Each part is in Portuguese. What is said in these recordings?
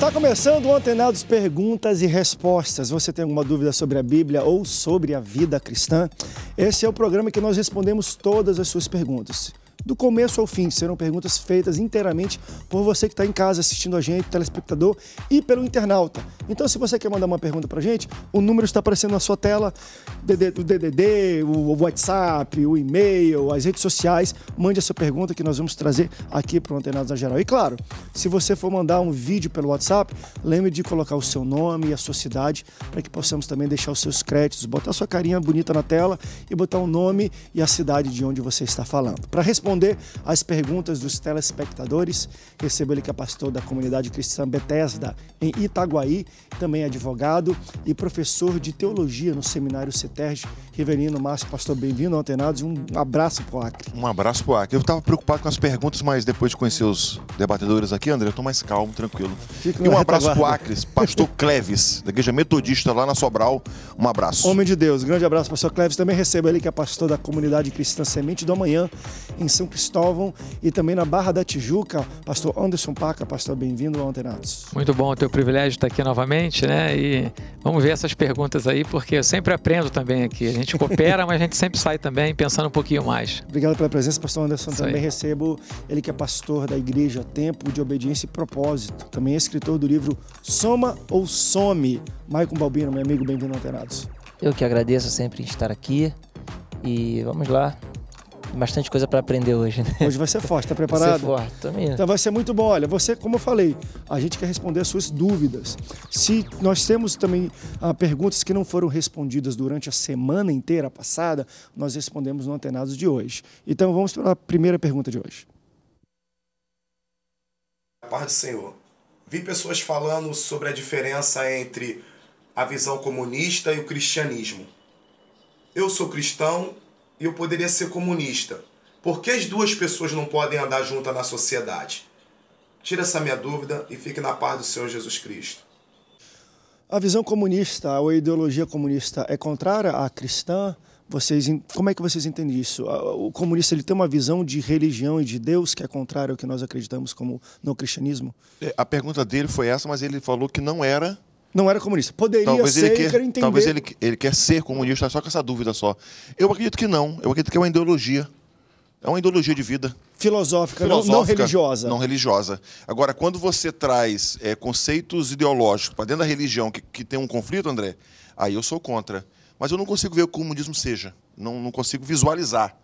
Está começando o Antenados Perguntas e Respostas. Você tem alguma dúvida sobre a Bíblia ou sobre a vida cristã? Esse é o programa que nós respondemos todas as suas perguntas do começo ao fim. Serão perguntas feitas inteiramente por você que está em casa assistindo a gente, telespectador e pelo internauta. Então, se você quer mandar uma pergunta para a gente, o número está aparecendo na sua tela, o DDD, o WhatsApp, o e-mail, as redes sociais. Mande a sua pergunta que nós vamos trazer aqui para o Antenados na Geral. E claro, se você for mandar um vídeo pelo WhatsApp, lembre de colocar o seu nome e a sua cidade para que possamos também deixar os seus créditos, botar sua carinha bonita na tela e botar o nome e a cidade de onde você está falando. Para responder responder às perguntas dos telespectadores. Recebo ele que é pastor da comunidade cristã Bethesda, em Itaguaí, também é advogado e professor de teologia no seminário CETERJ. Reverendo Márcio, pastor, bem-vindo ao Antenados. Um abraço para o Acre. Um abraço para o Acre. Eu estava preocupado com as perguntas, mas depois de conhecer os debatedores aqui, André, eu estou mais calmo, tranquilo. Fico e um abraço tá para o Acre, pastor Cleves, da igreja metodista lá na Sobral. Um abraço. Homem de Deus, grande abraço, pastor Cleves. Também recebo ele que é pastor da comunidade cristã Semente do Amanhã, em são Cristóvão e também na Barra da Tijuca. Pastor Anderson Paca, pastor, bem-vindo ao Antenatos. Muito bom, teu privilégio estar aqui novamente, né? E vamos ver essas perguntas aí, porque eu sempre aprendo também aqui. A gente coopera, mas a gente sempre sai também pensando um pouquinho mais. Obrigado pela presença, pastor Anderson. Isso também aí. recebo ele que é pastor da igreja Tempo de Obediência e Propósito. Também é escritor do livro Soma ou Some. Maicon Balbino, meu amigo, bem-vindo ao Antenatos. Eu que agradeço sempre estar aqui e vamos lá, bastante coisa para aprender hoje, né? Hoje vai ser forte, tá preparado? Vai ser forte, também. Então vai ser muito bom. Olha, você, como eu falei, a gente quer responder as suas dúvidas. Se nós temos também ah, perguntas que não foram respondidas durante a semana inteira passada, nós respondemos no antenado de hoje. Então vamos para a primeira pergunta de hoje. Paz do Senhor. Vi pessoas falando sobre a diferença entre a visão comunista e o cristianismo. Eu sou cristão e eu poderia ser comunista. Por que as duas pessoas não podem andar juntas na sociedade? Tira essa minha dúvida e fique na paz do Senhor Jesus Cristo. A visão comunista ou a ideologia comunista é contrária à cristã? Vocês, como é que vocês entendem isso? O comunista ele tem uma visão de religião e de Deus que é contrária ao que nós acreditamos como no cristianismo? É, a pergunta dele foi essa, mas ele falou que não era não era comunista. Poderia talvez ser, ele quer, eu entender. Talvez ele, ele quer ser comunista, só com essa dúvida só. Eu acredito que não. Eu acredito que é uma ideologia. É uma ideologia de vida. Filosófica, Filosófica não, não, religiosa. Não religiosa. Agora, quando você traz é, conceitos ideológicos para dentro da religião que, que tem um conflito, André, aí eu sou contra. Mas eu não consigo ver o comunismo seja. Não, não consigo visualizar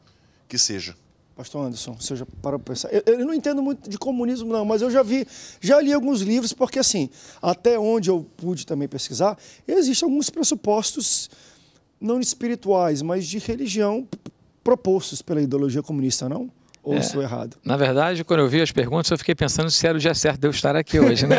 que seja. Pastor Anderson, você já parou para pensar. Eu, eu, não entendo muito de comunismo, não, mas eu já vi, já li alguns livros, porque assim, até onde eu pude também pesquisar, existem alguns pressupostos não espirituais, mas de religião propostos pela ideologia comunista, não? Ou é. sou errado? Na verdade, quando eu vi as perguntas, eu fiquei pensando se era o dia certo de eu estar aqui hoje, né?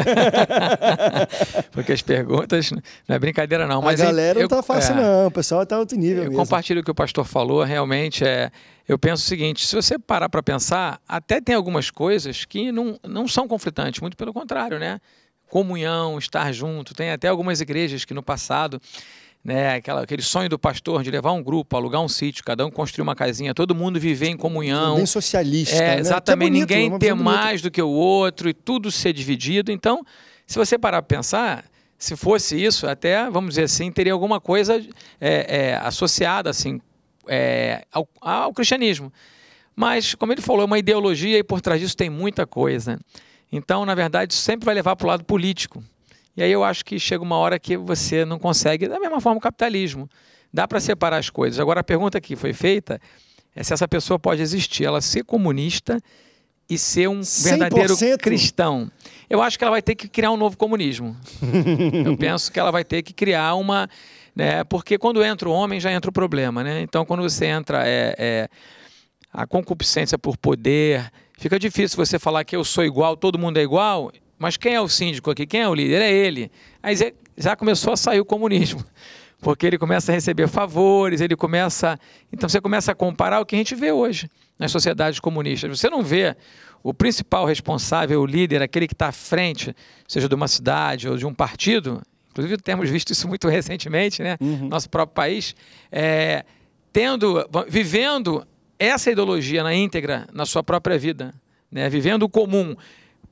Porque as perguntas não é brincadeira, não. Mas a galera eu, não tá fácil, é, não. O pessoal tá outro nível. Eu mesmo. compartilho o que o pastor falou, realmente é. Eu penso o seguinte: se você parar para pensar, até tem algumas coisas que não, não são conflitantes, muito pelo contrário, né? Comunhão, estar junto. Tem até algumas igrejas que no passado né, aquela, aquele sonho do pastor de levar um grupo, alugar um sítio, cada um construir uma casinha, todo mundo viver em comunhão. Bem socialista. É, né? Exatamente, é bonito, ninguém é ter mais do que o outro e tudo ser dividido. Então, se você parar para pensar, se fosse isso, até, vamos dizer assim, teria alguma coisa é, é, associada assim, é, ao, ao, cristianismo. Mas, como ele falou, é uma ideologia e por trás disso tem muita coisa. Então, na verdade, isso sempre vai levar para o lado político. E aí eu acho que chega uma hora que você não consegue, da mesma forma o capitalismo. Dá para separar as coisas. Agora a pergunta que foi feita é se essa pessoa pode existir, ela ser comunista e ser um verdadeiro cristão. Eu acho que ela vai ter que criar um novo comunismo. eu penso que ela vai ter que criar uma. Né, porque quando entra o homem, já entra o problema. Né? Então, quando você entra é, é, a concupiscência por poder, fica difícil você falar que eu sou igual, todo mundo é igual. Mas quem é o síndico aqui? Quem é o líder? É ele. Aí já começou a sair o comunismo. Porque ele começa a receber favores, ele começa. Então você começa a comparar o que a gente vê hoje nas sociedades comunistas. Você não vê o principal responsável, o líder, aquele que está à frente, seja de uma cidade ou de um partido, inclusive temos visto isso muito recentemente, né? Uhum. Nosso próprio país, é, tendo, vivendo essa ideologia na íntegra, na sua própria vida, né? Vivendo o comum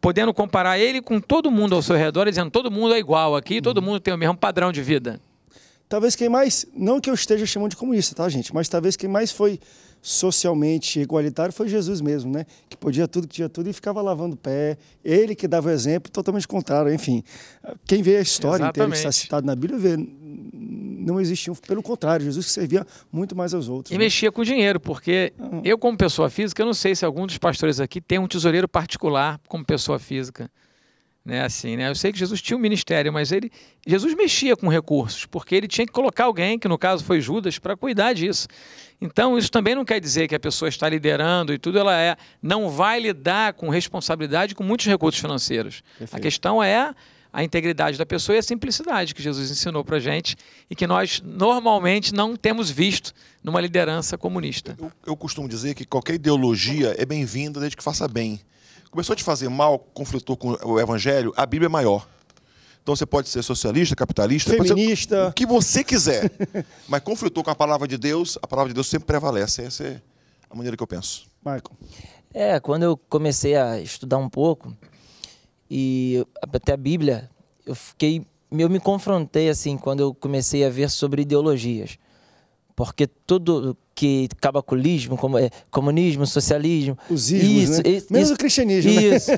podendo comparar ele com todo mundo ao seu redor, dizendo todo mundo é igual aqui, uhum. todo mundo tem o mesmo padrão de vida. Talvez quem mais, não que eu esteja chamando de comunista, tá, gente? Mas talvez quem mais foi socialmente igualitário foi Jesus mesmo, né? Que podia tudo, que tinha tudo e ficava lavando o pé. Ele que dava o exemplo, totalmente contrário. Enfim, quem vê a história Exatamente. inteira que está citada na Bíblia vê não existiam. Pelo contrário, Jesus servia muito mais aos outros. E né? mexia com dinheiro, porque ah. eu, como pessoa física, eu não sei se algum dos pastores aqui tem um tesoureiro particular como pessoa física. Né, assim, né? Eu sei que Jesus tinha um ministério, mas ele Jesus mexia com recursos, porque ele tinha que colocar alguém, que no caso foi Judas, para cuidar disso. Então, isso também não quer dizer que a pessoa está liderando e tudo ela é não vai lidar com responsabilidade com muitos recursos financeiros. Perfeito. A questão é a integridade da pessoa e a simplicidade que Jesus ensinou para a gente e que nós normalmente não temos visto numa liderança comunista. Eu, eu costumo dizer que qualquer ideologia é bem-vinda desde que faça bem. Começou a te fazer mal, conflitou com o evangelho, a Bíblia é maior. Então você pode ser socialista, capitalista, feminista, o que você quiser. mas conflitou com a palavra de Deus, a palavra de Deus sempre prevalece. Essa é a maneira que eu penso. Michael. É, quando eu comecei a estudar um pouco, e até a Bíblia, eu fiquei, eu me confrontei assim quando eu comecei a ver sobre ideologias. Porque tudo que cabaculismo, como é, comunismo, socialismo, os ismos, isso, né? isso, mesmo isso, o cristianismo, né? isso, né?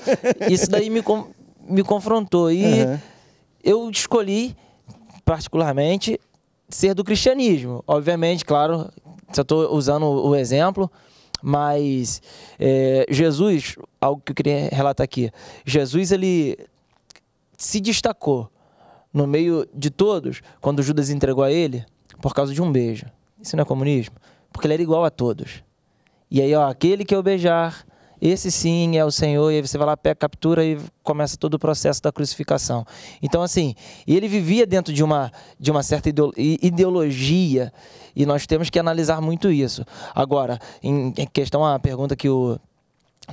isso daí me, me confrontou e uhum. eu escolhi particularmente ser do cristianismo. Obviamente, claro, só estou usando o exemplo, mas é, Jesus, algo que eu queria relatar aqui, Jesus ele se destacou no meio de todos quando Judas entregou a ele por causa de um beijo. Isso não é comunismo? Porque ele era igual a todos. E aí, ó, aquele que eu é beijar, esse sim é o Senhor, e aí você vai lá, pega, captura e começa todo o processo da crucificação. Então, assim, ele vivia dentro de uma, de uma certa ideologia, e nós temos que analisar muito isso. Agora, em questão à pergunta que o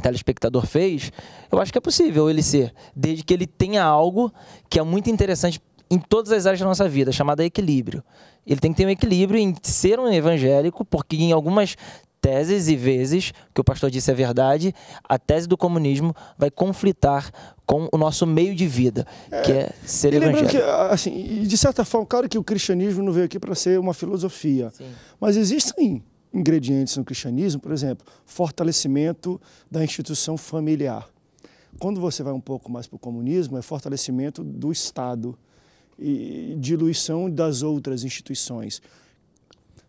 telespectador fez, eu acho que é possível ele ser, desde que ele tenha algo que é muito interessante em todas as áreas da nossa vida, chamada equilíbrio. Ele tem que ter um equilíbrio em ser um evangélico, porque em algumas teses e vezes que o pastor disse é verdade, a tese do comunismo vai conflitar com o nosso meio de vida, que é, é ser e evangélico. Que, assim, de certa forma, claro que o cristianismo não veio aqui para ser uma filosofia, Sim. mas existem ingredientes no cristianismo, por exemplo, fortalecimento da instituição familiar. Quando você vai um pouco mais para o comunismo, é fortalecimento do Estado e diluição das outras instituições.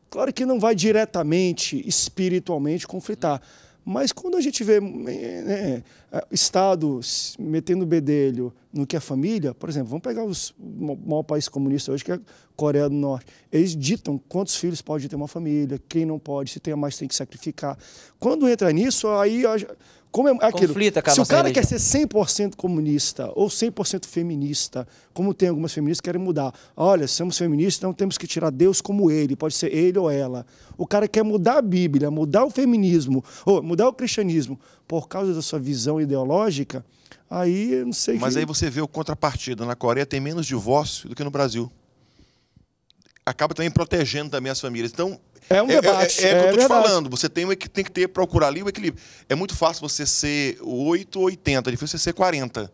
Claro que não vai diretamente, espiritualmente, conflitar. Mas quando a gente vê né, Estado metendo bedelho no que é família, por exemplo, vamos pegar os, o maior país comunista hoje, que é a Coreia do Norte. Eles ditam quantos filhos pode ter uma família, quem não pode, se tem a mais tem que sacrificar. Quando entra nisso, aí como é, aquilo. Conflita Se o cara religião. quer ser 100% comunista ou 100% feminista, como tem algumas feministas que querem mudar. Olha, somos feministas, então temos que tirar Deus como ele, pode ser ele ou ela. O cara quer mudar a Bíblia, mudar o feminismo, ou mudar o cristianismo por causa da sua visão ideológica, aí eu não sei. Mas que... aí você vê o contrapartida. Na Coreia tem menos divórcio do que no Brasil. Acaba também protegendo também as famílias. Então, é um é, é, debate. É, é, é, é que eu estou é te falando. Você tem, tem que ter, procurar ali o equilíbrio. É muito fácil você ser 8 ou 80, difícil você ser 40.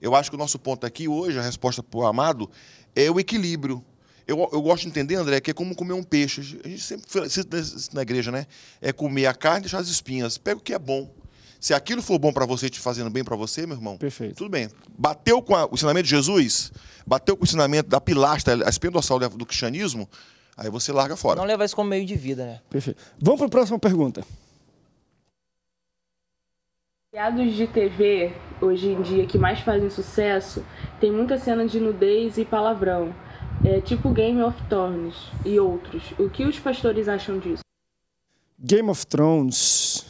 Eu acho que o nosso ponto aqui hoje, a resposta para o Amado, é o equilíbrio. Eu, eu, gosto de entender, André, que é como comer um peixe. A gente sempre isso na igreja, né? É comer a carne e deixar as espinhas. Pega o que é bom. Se aquilo for bom para você, te fazendo bem para você, meu irmão, Perfeito. tudo bem. Bateu com a, o ensinamento de Jesus, bateu com o ensinamento da pilastra, a espinha dorsal do cristianismo, Aí você larga fora. Não levar isso como meio de vida, né? Perfeito. Vamos para a próxima pergunta. Seriados de TV, hoje em dia, que mais fazem sucesso, tem muita cena de nudez e palavrão. É, tipo Game of Thrones e outros. O que os pastores acham disso? Game of Thrones.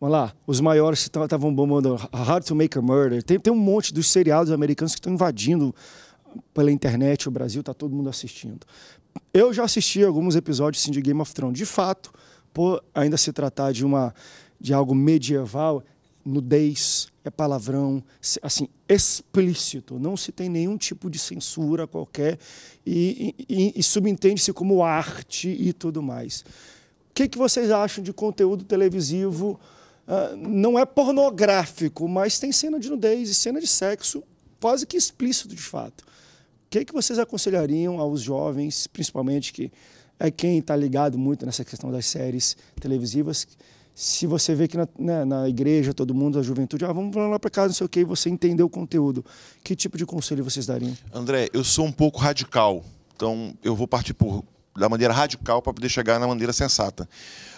Vamos lá, os maiores que estavam bombando Hard to Make a Murder. Tem, tem um monte dos seriados americanos que estão invadindo pela internet o Brasil, está todo mundo assistindo. Eu já assisti alguns episódios sim, de Game of Thrones. De fato, por ainda se tratar de uma de algo medieval, nudez, é palavrão, assim, explícito. Não se tem nenhum tipo de censura qualquer e, e, e subentende-se como arte e tudo mais. O que, que vocês acham de conteúdo televisivo? Uh, não é pornográfico, mas tem cena de nudez e cena de sexo quase que explícito de fato que, que vocês aconselhariam aos jovens, principalmente que é quem está ligado muito nessa questão das séries televisivas? Se você vê que na, né, na igreja, todo mundo, a juventude, ah, vamos lá para casa, não sei o que, e você entendeu o conteúdo, que tipo de conselho vocês dariam? André, eu sou um pouco radical, então eu vou partir por, da maneira radical para poder chegar na maneira sensata.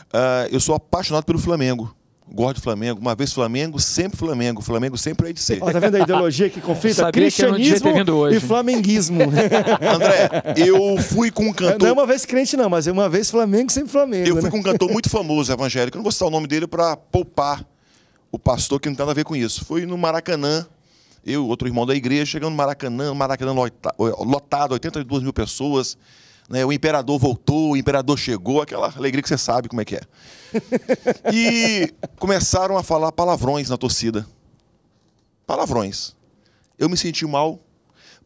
Uh, eu sou apaixonado pelo Flamengo gosto de Flamengo. Uma vez Flamengo, sempre Flamengo. Flamengo sempre é de ser. está vendo a ideologia que conflita? Cristianismo que e flamenguismo. André, eu fui com um cantor... Não é uma vez crente não, mas é uma vez Flamengo, sempre Flamengo. Eu né? fui com um cantor muito famoso, evangélico. Eu não vou citar o nome dele para poupar o pastor que não tem nada a ver com isso. Fui no Maracanã, eu, outro irmão da igreja, chegando no Maracanã, Maracanã lotado, 82 mil pessoas. Né? O imperador voltou, o imperador chegou, aquela alegria que você sabe como é que é. E começaram a falar palavrões na torcida. Palavrões. Eu me senti mal,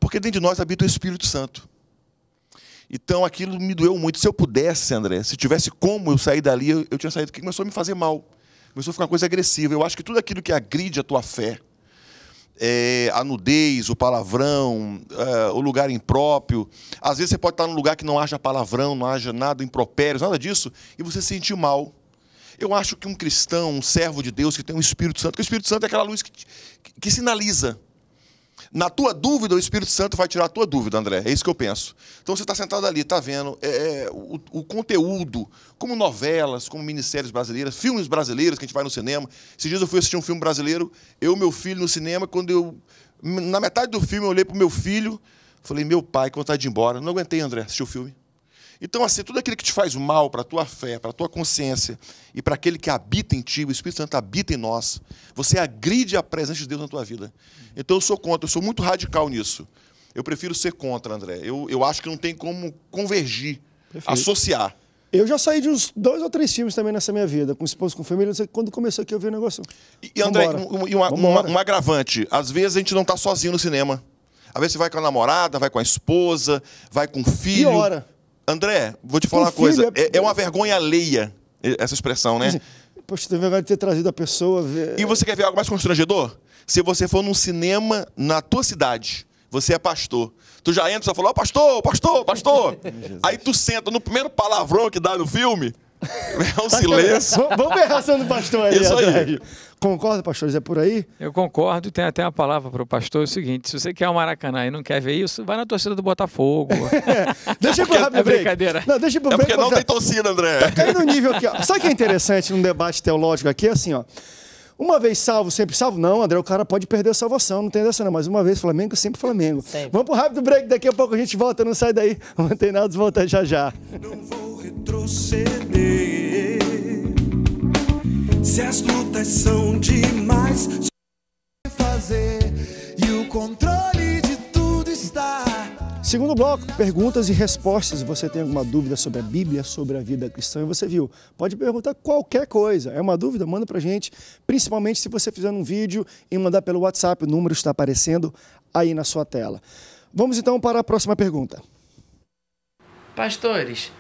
porque dentro de nós habita o Espírito Santo. Então aquilo me doeu muito. Se eu pudesse, André, se tivesse como eu sair dali, eu, eu tinha saído, porque começou a me fazer mal. Começou a ficar uma coisa agressiva. Eu acho que tudo aquilo que agride a tua fé, é, a nudez, o palavrão, é, o lugar impróprio. Às vezes você pode estar num lugar que não haja palavrão, não haja nada impropério, nada disso, e você se sentir mal. Eu acho que um cristão, um servo de Deus que tem um Espírito Santo, que o Espírito Santo é aquela luz que, que, que sinaliza. Na tua dúvida, o Espírito Santo vai tirar a tua dúvida, André. É isso que eu penso. Então você está sentado ali, está vendo é, é, o, o, conteúdo, como novelas, como minissérias brasileiras, filmes brasileiros que a gente vai no cinema. Esses dias eu fui assistir um filme brasileiro, eu e meu filho no cinema, quando eu. Na metade do filme eu olhei para o meu filho, falei, meu pai, que vontade tá de ir embora. Não aguentei, André, assistir o filme. Então, assim, tudo aquilo que te faz mal para a tua fé, para a tua consciência e para aquele que habita em ti, o Espírito Santo habita em nós, você agride a presença de Deus na tua vida. Então, eu sou contra, eu sou muito radical nisso. Eu prefiro ser contra, André. Eu, eu acho que não tem como convergir, Perfeito. associar. Eu já saí de uns dois ou três filmes também nessa minha vida, com esposa, com família, não sei quando começou aqui eu vi o um negócio. E, André, um, um agravante, às vezes a gente não está sozinho no cinema. Às vezes você vai com a namorada, vai com a esposa, vai com o filho. Piora. André, vou te falar uma coisa. É... é, uma é- vergonha alheia, essa expressão, né? É. poxa, tem vergonha de ter trazido a pessoa. Ver... E você quer ver algo mais constrangedor? Se você for num cinema na tua cidade, você é pastor. Tu já entra e só fala, oh, pastor, pastor, pastor. Aí tu senta no primeiro palavrão que dá no filme, é um silêncio. Vamos ver a do pastor aí, Isso aí. Concorda, pastores? É por aí? Eu concordo. Tem até uma palavra para o pastor: é o seguinte, se você quer o um Maracanã e não quer ver isso, vai na torcida do Botafogo. é. Deixa eu pro rápido é break. brincadeira. Não, deixa pro é break. Porque não tem torcida, André. Tá no nível aqui. Ó. Sabe o que é interessante num debate teológico aqui? É assim, ó. Uma vez salvo, sempre salvo? Não, André, o cara pode perder a salvação, não tem dessa não. Mas uma vez Flamengo, sempre Flamengo. Sempre. Vamos pro rápido break, daqui a pouco a gente volta, não sai daí. Não nada de volta já já. Não vou retroceder. Se as lutas são demais, fazer e o controle de tudo está. Segundo bloco, perguntas e respostas. Você tem alguma dúvida sobre a Bíblia, sobre a vida cristã? E você viu? Pode perguntar qualquer coisa. É uma dúvida? Manda pra gente. Principalmente se você fizer um vídeo e mandar pelo WhatsApp. O número está aparecendo aí na sua tela. Vamos então para a próxima pergunta. Pastores,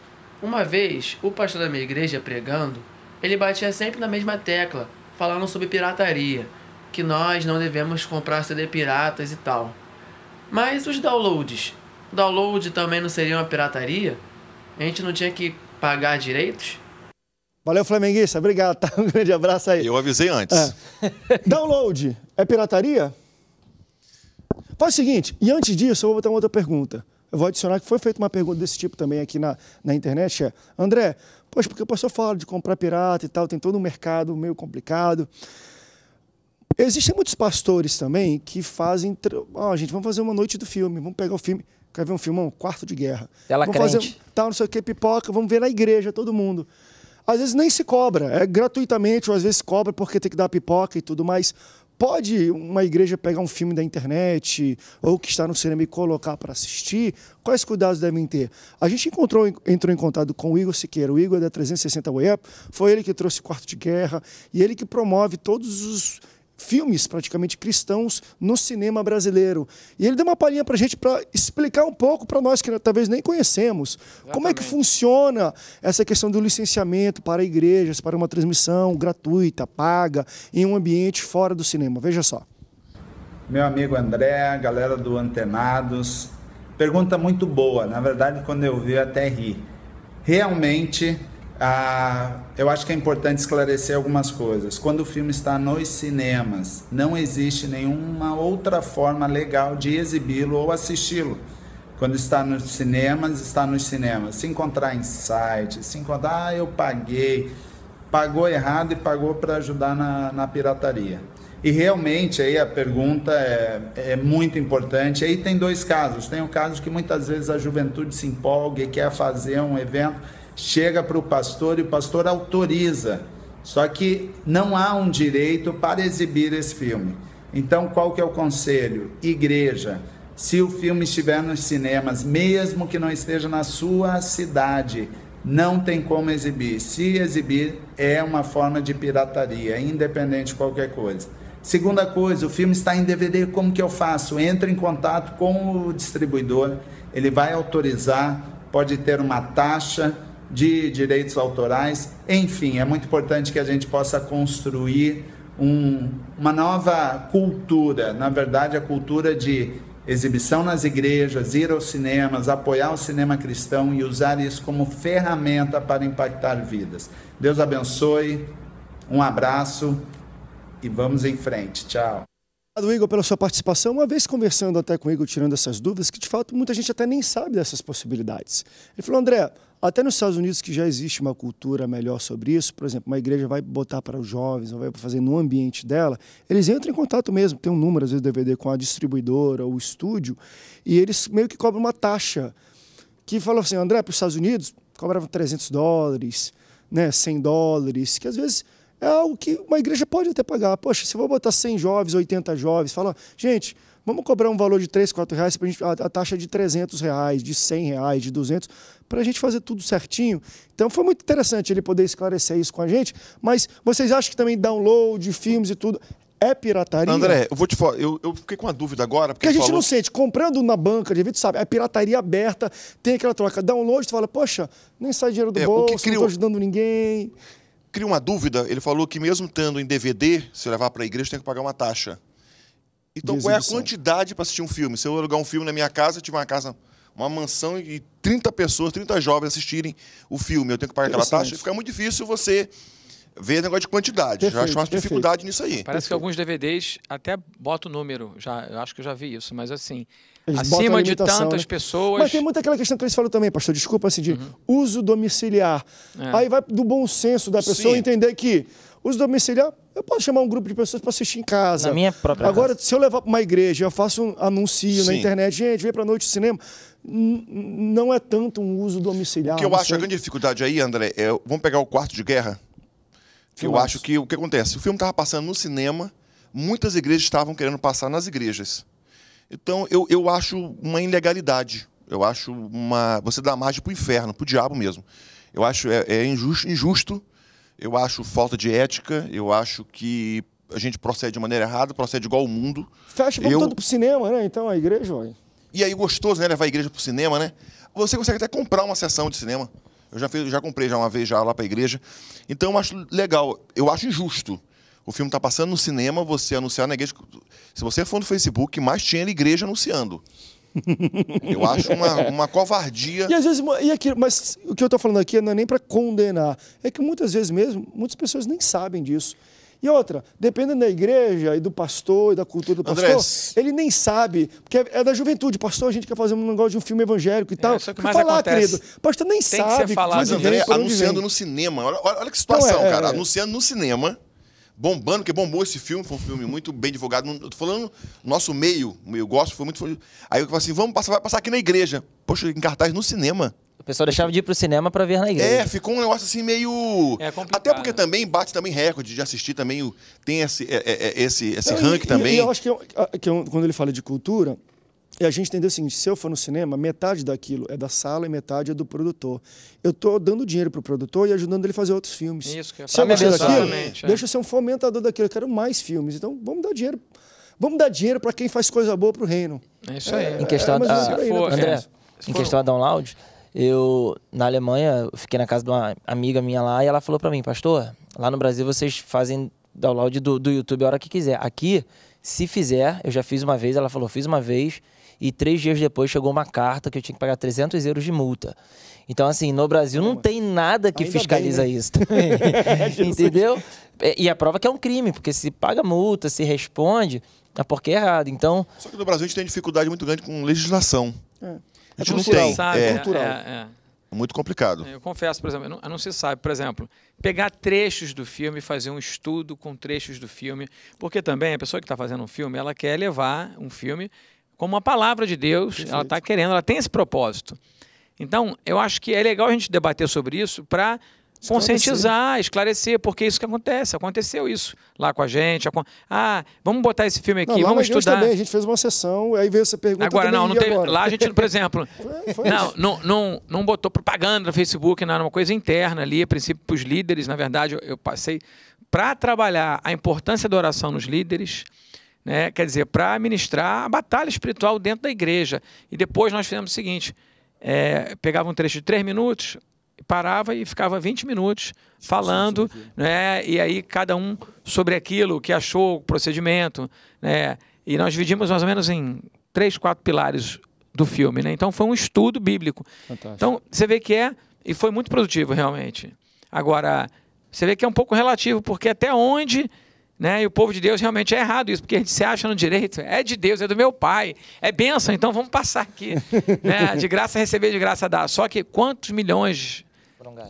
uma vez o pastor da minha igreja pregando ele batia sempre na mesma tecla, falando sobre pirataria, que nós não devemos comprar CD piratas e tal. Mas os downloads, download também não seria uma pirataria? A gente não tinha que pagar direitos? Valeu, flamenguista. Obrigado, tá? Um grande abraço aí. Eu avisei antes. É. download é pirataria? Faz o seguinte, e antes disso, eu vou botar uma outra pergunta. Eu vou adicionar que foi feita uma pergunta desse tipo também aqui na, na internet. É, André, Poxa, porque o pastor fala de comprar pirata e tal, tem todo um mercado meio complicado. Existem muitos pastores também que fazem. Ó, oh, gente, vamos fazer uma noite do filme, vamos pegar o filme. Quer ver um filmão? Um quarto de guerra. Ela vamos fazer tal, não sei o que, pipoca, vamos ver na igreja, todo mundo. Às vezes nem se cobra, é gratuitamente, ou às vezes cobra porque tem que dar pipoca e tudo mais. Pode uma igreja pegar um filme da internet ou que está no cinema e colocar para assistir? Quais cuidados devem ter? A gente encontrou, entrou em contato com o Igor Siqueira. O Igor é da 360 Way Up, foi ele que trouxe Quarto de Guerra e ele que promove todos os filmes praticamente cristãos no cinema brasileiro. E ele deu uma palhinha para a gente para explicar um pouco para nós que talvez nem conhecemos Exatamente. como é que funciona essa questão do licenciamento para igrejas, para uma transmissão gratuita, paga, em um ambiente fora do cinema. Veja só. Meu amigo André, galera do Antenados, pergunta muito boa. Na verdade, quando eu vi, eu até ri. Realmente, ah, eu acho que é importante esclarecer algumas coisas. Quando o filme está nos cinemas, não existe nenhuma outra forma legal de exibi-lo ou assisti-lo. Quando está nos cinemas, está nos cinemas. Se encontrar em sites, se encontrar, ah, eu paguei, pagou errado e pagou para ajudar na, na, pirataria. E realmente aí a pergunta é, é muito importante. Aí tem dois casos. Tem o caso que muitas vezes a juventude se empolga e quer fazer um evento chega para o pastor e o pastor autoriza. Só que não há um direito para exibir esse filme. Então, qual que é o conselho? Igreja, se o filme estiver nos cinemas, mesmo que não esteja na sua cidade, não tem como exibir. Se exibir, é uma forma de pirataria, independente de qualquer coisa. Segunda coisa, o filme está em DVD, como que eu faço? Entra em contato com o distribuidor, ele vai autorizar, pode ter uma taxa, de direitos autorais. Enfim, é muito importante que a gente possa construir um, uma nova cultura na verdade, a cultura de exibição nas igrejas, ir aos cinemas, apoiar o cinema cristão e usar isso como ferramenta para impactar vidas. Deus abençoe, um abraço e vamos em frente. Tchau. Obrigado, Igor, pela sua participação. Uma vez conversando até com o Igor, tirando essas dúvidas, que de fato muita gente até nem sabe dessas possibilidades. Ele falou, André, até nos Estados Unidos, que já existe uma cultura melhor sobre isso, por exemplo, uma igreja vai botar para os jovens, ou vai fazer no ambiente dela, eles entram em contato mesmo, tem um número, às vezes, DVD com a distribuidora ou o estúdio, e eles meio que cobram uma taxa, que fala assim, André, para os Estados Unidos, cobravam 300 dólares, né, 100 dólares, que às vezes é algo que uma igreja pode até pagar. Poxa, se eu vou botar 100 jovens, 80 jovens, fala, gente, Vamos cobrar um valor de 3, 4 reais, pra gente, a, a taxa de 300 reais, de 100 reais, de 200, para a gente fazer tudo certinho. Então foi muito interessante ele poder esclarecer isso com a gente, mas vocês acham que também download, filmes e tudo, é pirataria? André, eu vou te falar, eu, eu fiquei com uma dúvida agora. Porque, a gente falou... não sente, comprando na banca de evento, sabe, é pirataria aberta, tem aquela troca, download, tu fala, poxa, nem sai dinheiro do é, bolso, criou... não estou ajudando ninguém. Cria uma dúvida, ele falou que mesmo tendo em DVD, se levar para a igreja tem que pagar uma taxa. Então, qual é a quantidade para assistir um filme? Se eu alugar um filme na minha casa, eu tiver uma casa, uma mansão e 30 pessoas, 30 jovens assistirem o filme, eu tenho que pagar aquela taxa, fica muito difícil você ver negócio de quantidade. Perfeito, já acho uma perfeito. dificuldade nisso aí. Parece perfeito. que alguns DVDs até bota o número, já, eu acho que eu já vi isso, mas assim, eles acima de tantas né? pessoas. Mas tem muita aquela questão que eles falam também, pastor, desculpa assim, de uhum. uso domiciliar. É. Aí vai do bom senso da pessoa Sim. entender que os domiciliar, eu posso chamar um grupo de pessoas para assistir em casa. Na minha própria Agora, casa. se eu levar para uma igreja, eu faço um anúncio Sim. na internet, gente, vem para noite de cinema. não é tanto um uso domiciliar. O que eu acho sei. a grande dificuldade aí, André, é. Vamos pegar o quarto de guerra. Que eu acho que o que acontece? O filme estava passando no cinema, muitas igrejas estavam querendo passar nas igrejas. Então, eu, eu acho uma ilegalidade. Eu acho uma. Você dá margem para o inferno, para o diabo mesmo. Eu acho é, é injusto, injusto eu acho falta de ética, eu acho que a gente procede de maneira errada, procede igual ao mundo. Fecha o eu... todo pro cinema, né? Então, a igreja, vai. E aí, gostoso, né? Levar a igreja pro cinema, né? Você consegue até comprar uma sessão de cinema. Eu já, fiz, já comprei já uma vez já lá para a igreja. Então eu acho legal. Eu acho injusto. O filme tá passando no cinema, você anunciar na igreja. Se você for no Facebook, mais tinha a igreja anunciando. Eu acho uma, uma covardia. E às vezes, e aqui, mas o que eu estou falando aqui não é nem para condenar. É que muitas vezes mesmo, muitas pessoas nem sabem disso. E outra, dependendo da igreja e do pastor e da cultura do pastor, Andrés. ele nem sabe, porque é da juventude. Pastor, a gente quer fazer um negócio de um filme evangélico e é, tal. É, que mais falar, acontece. querido. Pastor nem Tem sabe. Que ser falado. Mas André, anunciando no cinema. Olha, olha que é, situação, é, cara. É, anunciando no cinema bombando, que bombou esse filme, foi um filme muito bem divulgado. Eu tô falando nosso meio, eu gosto, foi muito. Aí eu falei assim: vamos passar, vai passar aqui na igreja. Poxa, em cartaz no cinema. O pessoal deixava de ir pro cinema para ver na igreja. É, ficou um negócio assim meio. É complicado. Até porque também bate também recorde de assistir também. Tem esse, é, é, é, esse, esse Não, e, também. E eu acho que, eu, que eu, quando ele fala de cultura, e a gente entendeu o seguinte: se eu for no cinema, metade daquilo é da sala e metade é do produtor. Eu estou dando dinheiro para o produtor e ajudando ele a fazer outros filmes. Isso, que é se eu daquilo, é. deixa eu ser um fomentador daquilo. Eu quero mais filmes. Então, vamos dar dinheiro. Vamos dar dinheiro para quem faz coisa boa para o reino. É isso aí. É, em questão é, da, aí, né, for, André, em questão da download, eu, na Alemanha, fiquei na casa de uma amiga minha lá e ela falou para mim: Pastor, lá no Brasil vocês fazem download do, do YouTube a hora que quiser. Aqui, se fizer, eu já fiz uma vez, ela falou: Fiz uma vez e três dias depois chegou uma carta que eu tinha que pagar 300 euros de multa. Então, assim, no Brasil não tem nada que Ainda fiscaliza bem, né? isso é, Entendeu? É, e a prova que é um crime, porque se paga multa, se responde, é porque é errado. Então... Só que no Brasil a gente tem dificuldade muito grande com legislação. É. A gente é não tem. Sabe, é. é, cultural. É, é, Muito complicado. Eu confesso, por exemplo, não, não se sabe, por exemplo, pegar trechos do filme, fazer um estudo com trechos do filme, porque também a pessoa que está fazendo um filme, ela quer levar um filme como a palavra de Deus, Perfeito. ela está querendo, ela tem esse propósito. Então, eu acho que é legal a gente debater sobre isso para conscientizar, esclarecer, porque é isso que acontece, aconteceu isso lá com a gente. Ah, vamos botar esse filme aqui, não, vamos estudar. Também, a gente fez uma sessão, aí veio essa pergunta. Agora não, não teve, agora? lá a gente, por exemplo, não, não, não, não, botou propaganda no Facebook, não, era uma coisa interna ali, a princípio para os líderes, na verdade, eu, eu passei para trabalhar a importância da oração nos líderes né? quer dizer, para ministrar a batalha espiritual dentro da igreja. E depois nós fizemos o seguinte: é, pegava um trecho de três minutos, parava e ficava 20 minutos falando, né? E aí cada um sobre aquilo que achou, o procedimento, né? E nós dividimos mais ou menos em três, quatro pilares do filme, né? Então foi um estudo bíblico. Fantástico. Então você vê que é e foi muito produtivo realmente. Agora você vê que é um pouco relativo porque até onde né? E o povo de Deus realmente é errado isso, porque a gente se acha no direito. É de Deus, é do meu pai, é bênção, então vamos passar aqui. né? De graça receber, de graça dar. Só que quantos milhões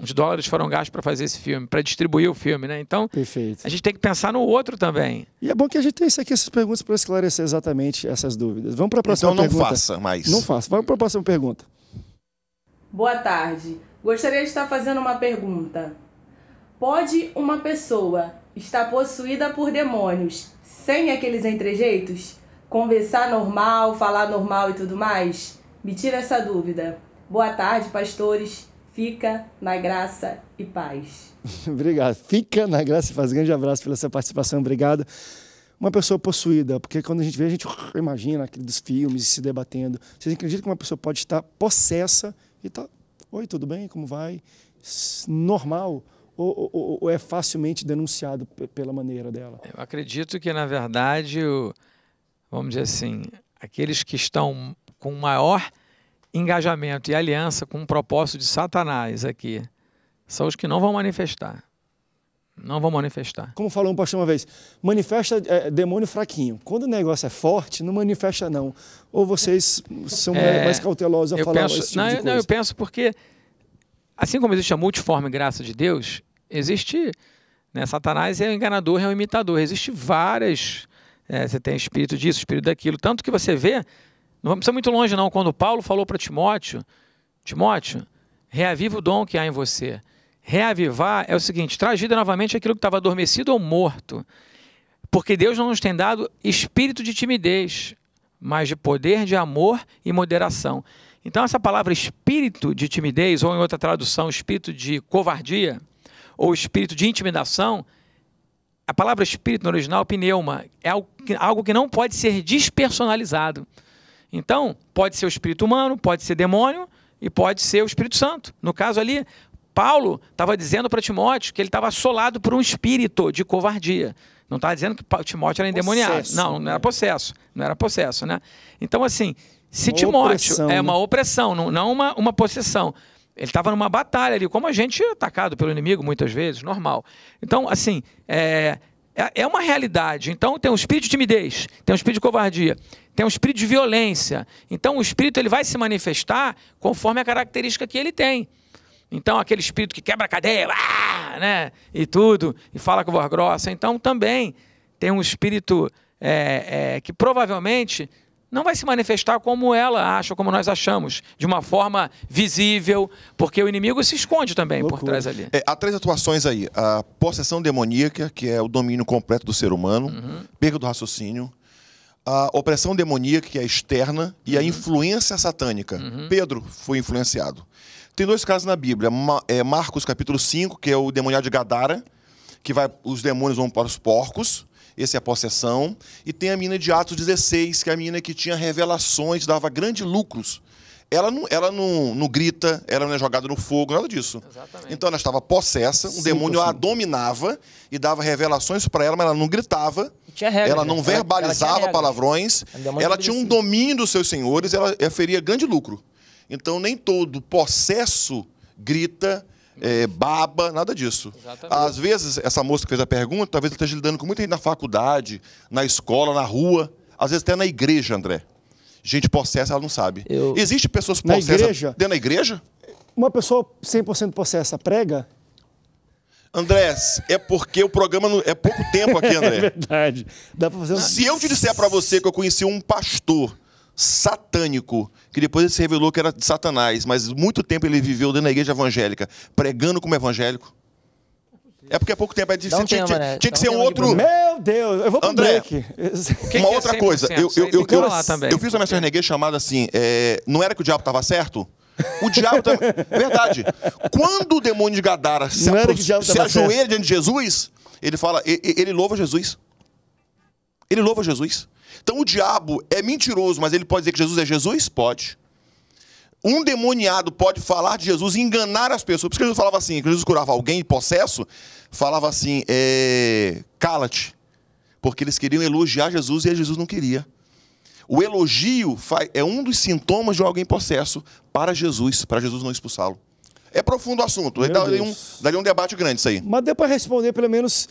de dólares foram gastos para fazer esse filme, para distribuir o filme, né? Então, Perfeito. a gente tem que pensar no outro também. E é bom que a gente tenha aqui, essas perguntas, para esclarecer exatamente essas dúvidas. Vamos para a então próxima então, pergunta. Então não faça mais. Não faça. Vamos para a próxima pergunta. Boa tarde. Gostaria de estar fazendo uma pergunta. Pode uma pessoa está possuída por demônios, sem aqueles entrejeitos? Conversar normal, falar normal e tudo mais? Me tira essa dúvida. Boa tarde, pastores. Fica na graça e paz. Obrigado. Fica na graça e paz. Grande abraço pela sua participação. Obrigado. Uma pessoa possuída, porque quando a gente vê, a gente imagina aqueles filmes se debatendo. Vocês acreditam que uma pessoa pode estar possessa e tá, oi, tudo bem? Como vai? Normal ou, ou, ou é facilmente denunciado pela maneira dela? Eu acredito que, na verdade, o, vamos dizer assim, aqueles que estão com maior engajamento e aliança com o propósito de Satanás aqui são os que não vão manifestar. Não vão manifestar. Como falou um pastor uma vez, manifesta é, demônio fraquinho. Quando o negócio é forte, não manifesta não. Ou vocês são é, mais cautelosos a falar penso, tipo não, não, eu penso porque Assim como existe a multiforme graça de Deus, existe. Né, Satanás é o enganador, é o imitador. Existem várias. É, você tem espírito disso, espírito daquilo. Tanto que você vê. Não precisa muito longe, não. Quando Paulo falou para Timóteo: Timóteo, reaviva o dom que há em você. Reavivar é o seguinte: traz vida novamente aquilo que estava adormecido ou morto. Porque Deus não nos tem dado espírito de timidez, mas de poder, de amor e moderação. Então, essa palavra espírito de timidez, ou em outra tradução, espírito de covardia, ou espírito de intimidação, a palavra espírito no original, é pneuma, é algo que, algo que não pode ser despersonalizado. Então, pode ser o espírito humano, pode ser demônio e pode ser o Espírito Santo. No caso ali, Paulo estava dizendo para Timóteo que ele estava assolado por um espírito de covardia. Não estava dizendo que Timóteo era endemoniado. Possesso, não, não era possesso. Não era possesso, né? Então, assim, se uma Timóteo opressão, é né? uma opressão, não, não uma, uma possessão. Ele estava numa batalha ali, como a gente é atacado pelo inimigo muitas vezes, normal. Então, assim, é, é, é uma realidade. Então, tem um espírito de timidez, tem um espírito de covardia, tem um espírito de violência. Então, o espírito ele vai se manifestar conforme a característica que ele tem. Então, aquele espírito que quebra a cadeia, ah, né, e tudo, e fala com voz grossa. Então, também tem um espírito é, é, que provavelmente não vai se manifestar como ela acha, como nós achamos, de uma forma visível, porque o inimigo se esconde também Loucura. por trás ali. É, há três atuações aí: a possessão demoníaca, que é o domínio completo do ser humano, uhum. perda do raciocínio, a opressão demoníaca, que é externa, e a uhum. influência satânica. Uhum. Pedro foi influenciado. Tem dois casos na Bíblia: é, Marcos capítulo 5, que é o demoniado de Gadara, que vai, os demônios vão para os porcos esse é a possessão. E tem a menina de Atos 16, que é a menina que tinha revelações, dava grandes lucros. Ela não, ela não, não grita, ela não é jogada no fogo, nada disso. Exatamente. Então ela estava possessa, um sim, demônio sim. a dominava e dava revelações para ela, mas ela não gritava. Regra, ela não né? verbalizava ela palavrões. Ela tinha um domínio dos seus senhores, ela feria grande lucro. Então nem todo possesso grita, é, baba, nada disso. Exatamente. Às vezes, essa moça que fez a pergunta, talvez ela esteja lidando com muita gente na faculdade, na escola, na rua, às vezes até na igreja, André. Gente possessa, ela não sabe. Eu... Existe pessoas possessas na igreja, dentro da igreja? Uma pessoa 100% possessa prega? Andrés, é porque o programa não... é pouco tempo aqui, André. é verdade. Dá pra fazer uma Se eu te disser para você que eu conheci um pastor satânico, que depois ele se revelou que era de Satanás, mas muito tempo ele viveu dentro da igreja evangélica, pregando como evangélico. É porque há pouco tempo é de, Um tinha, tema, né? tinha que um ser um outro. Meu Deus, eu vou pro André, break. Que uma que outra é coisa. Eu, eu, eu, eu, eu fiz uma mensagem na igreja chamada assim: é, não era que o diabo estava certo? O diabo também. Tá- Verdade. Quando o demônio de Gadara se, apro... se ajoelha diante de Jesus, ele fala, ele, ele louva Jesus. Ele louva Jesus. Então o diabo é mentiroso, mas ele pode dizer que Jesus é Jesus? Pode. Um demoniado pode falar de Jesus e enganar as pessoas. Porque Jesus falava assim, Jesus curava alguém em possesso, falava assim, é, cala-te. Porque eles queriam elogiar Jesus e Jesus não queria. O elogio é um dos sintomas de alguém em possesso para Jesus, para Jesus não expulsá-lo. É profundo o assunto, daria um, daria um debate grande isso aí. Mas deu para responder pelo menos